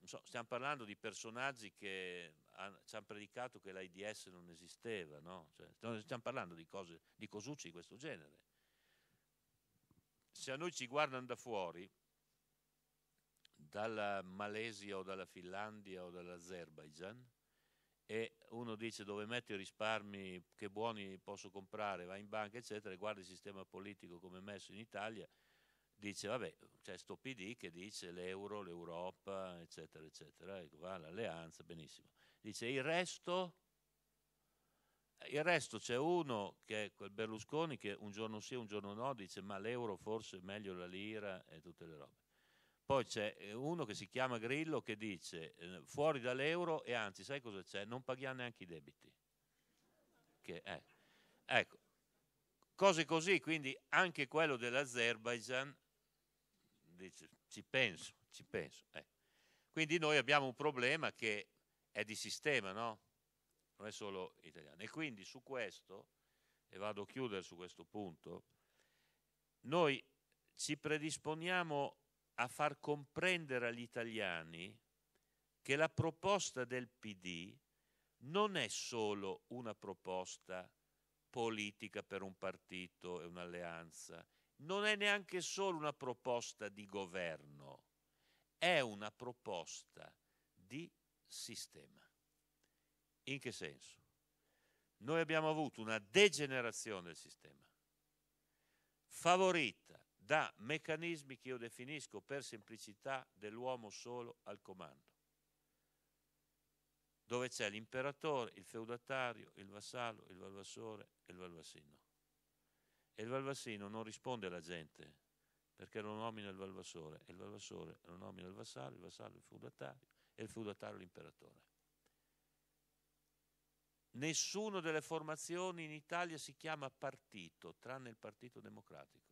S2: so, stiamo parlando di personaggi che han, ci hanno predicato che l'AIDS non esisteva, no? cioè, stiamo parlando di cose, di cosucci di questo genere. Se a noi ci guardano da fuori, dalla Malesia o dalla Finlandia o dall'Azerbaijan, e uno dice dove metto i risparmi, che buoni posso comprare, va in banca, eccetera, e guarda il sistema politico come è messo in Italia dice vabbè c'è sto PD che dice l'euro, l'Europa eccetera eccetera, ecco, va l'alleanza, benissimo. Dice il resto, il resto c'è uno che è quel Berlusconi che un giorno sì un giorno no dice ma l'euro forse è meglio la lira e tutte le robe. Poi c'è eh, uno che si chiama Grillo che dice eh, fuori dall'euro e anzi sai cosa c'è? Non paghiamo neanche i debiti. Che, eh, ecco, cose così, quindi anche quello dell'Azerbaijan dice ci penso, ci penso. Eh. Quindi noi abbiamo un problema che è di sistema, no? Non è solo italiano. E quindi su questo, e vado a chiudere su questo punto, noi ci predisponiamo a far comprendere agli italiani che la proposta del PD non è solo una proposta politica per un partito e un'alleanza non è neanche solo una proposta di governo, è una proposta di sistema. In che senso? Noi abbiamo avuto una degenerazione del sistema, favorita da meccanismi che io definisco per semplicità dell'uomo solo al comando, dove c'è l'imperatore, il feudatario, il vassallo, il valvassore e il valvassino. E il valvassino non risponde alla gente, perché lo nomina il valvassore, e il valvassore lo nomina il vassallo, il vassallo il feudatario, e il feudatario l'imperatore. Nessuno delle formazioni in Italia si chiama partito, tranne il Partito Democratico.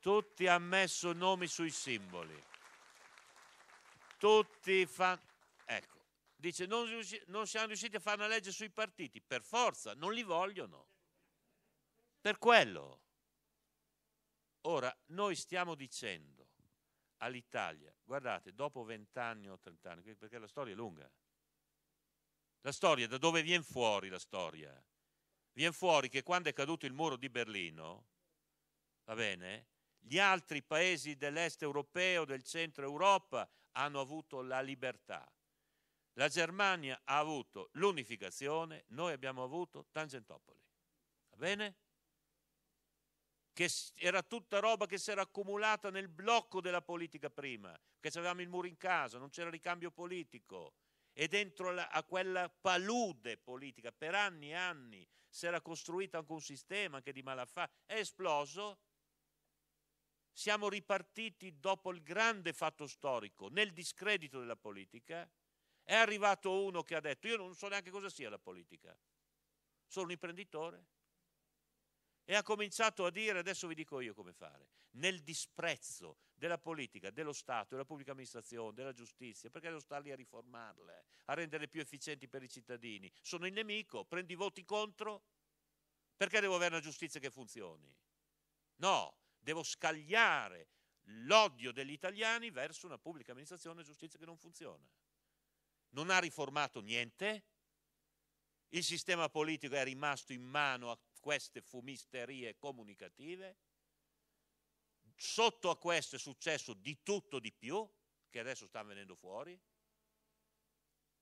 S2: Tutti hanno messo nomi sui simboli. Tutti fanno... Ecco, dice non, non siamo riusciti a fare una legge sui partiti, per forza, non li vogliono per quello. Ora, noi stiamo dicendo all'Italia, guardate, dopo vent'anni o trent'anni, perché la storia è lunga, la storia, da dove viene fuori la storia? Viene fuori che quando è caduto il muro di Berlino, va bene, gli altri paesi dell'est europeo, del centro Europa, hanno avuto la libertà. La Germania ha avuto l'unificazione, noi abbiamo avuto Tangentopoli. Va bene? che era tutta roba che si era accumulata nel blocco della politica prima, perché avevamo il muro in casa, non c'era ricambio politico. E dentro la, a quella palude politica, per anni e anni, si era costruito anche un sistema anche di malaffare, è esploso. Siamo ripartiti dopo il grande fatto storico, nel discredito della politica, è arrivato uno che ha detto io non so neanche cosa sia la politica, sono un imprenditore, e ha cominciato a dire, adesso vi dico io come fare, nel disprezzo della politica, dello Stato, della pubblica amministrazione, della giustizia, perché devo star lì a riformarle, a renderle più efficienti per i cittadini. Sono il nemico, prendo i voti contro, perché devo avere una giustizia che funzioni? No, devo scagliare l'odio degli italiani verso una pubblica amministrazione e giustizia che non funziona. Non ha riformato niente, il sistema politico è rimasto in mano a queste fumisterie comunicative, sotto a questo è successo di tutto di più, che adesso sta venendo fuori,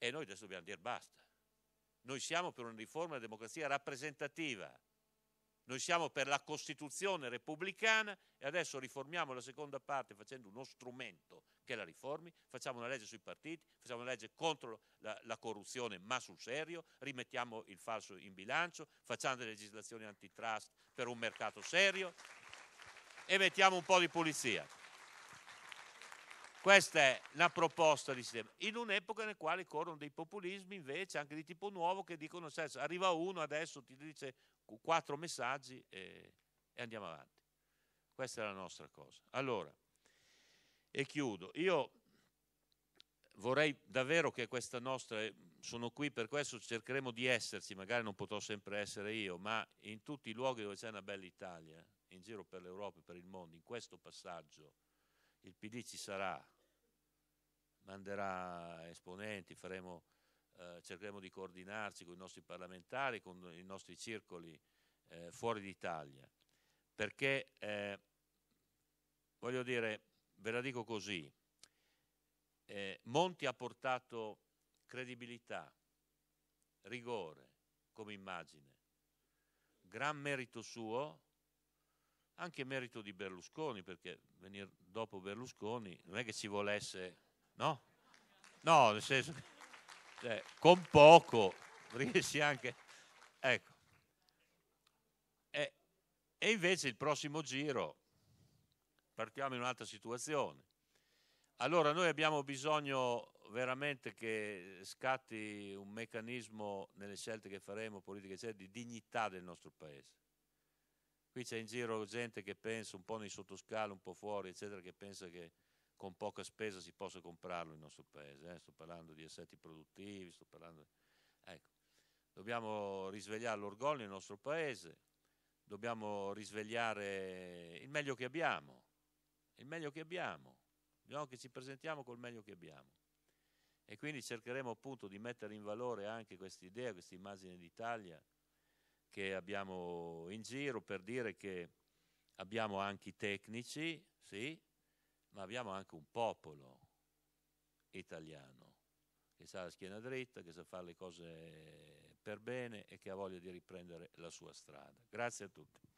S2: e noi adesso dobbiamo dire basta. Noi siamo per una riforma della democrazia rappresentativa, noi siamo per la Costituzione repubblicana e adesso riformiamo la seconda parte facendo uno strumento che la riformi, facciamo una legge sui partiti, facciamo una legge contro la, la corruzione ma sul serio, rimettiamo il falso in bilancio, facciamo delle legislazioni antitrust per un mercato serio e mettiamo un po' di pulizia. Questa è la proposta di sistema. In un'epoca nella quale corrono dei populismi invece anche di tipo nuovo che dicono, senso, arriva uno adesso, ti dice quattro messaggi e, e andiamo avanti. Questa è la nostra cosa. Allora, e chiudo. Io vorrei davvero che questa nostra, sono qui per questo, cercheremo di esserci, magari non potrò sempre essere io, ma in tutti i luoghi dove c'è una bella Italia, in giro per l'Europa e per il mondo, in questo passaggio il PD ci sarà, manderà esponenti, faremo eh, cercheremo di coordinarci con i nostri parlamentari, con i nostri circoli eh, fuori d'Italia, perché eh, voglio dire, ve la dico così, eh, Monti ha portato credibilità, rigore come immagine, gran merito suo, anche merito di Berlusconi, perché venire dopo Berlusconi non è che ci volesse, no? No, nel senso che cioè, con poco riesci anche... Ecco. E, e invece il prossimo giro partiamo in un'altra situazione. Allora noi abbiamo bisogno veramente che scatti un meccanismo nelle scelte che faremo, politiche eccetera, cioè di dignità del nostro paese. Qui c'è in giro gente che pensa un po' nei sottoscala, un po' fuori, eccetera, che pensa che con poca spesa si possa comprarlo il nostro paese, eh? sto parlando di assetti produttivi, sto parlando... Ecco. Dobbiamo risvegliare l'orgoglio nel nostro paese, dobbiamo risvegliare il meglio che abbiamo, il meglio che abbiamo, dobbiamo che ci presentiamo col meglio che abbiamo. E quindi cercheremo appunto di mettere in valore anche questa idea, questa immagine d'Italia che abbiamo in giro per dire che abbiamo anche i tecnici, sì, ma abbiamo anche un popolo italiano che sa la schiena dritta, che sa fare le cose per bene e che ha voglia di riprendere la sua strada. Grazie a tutti.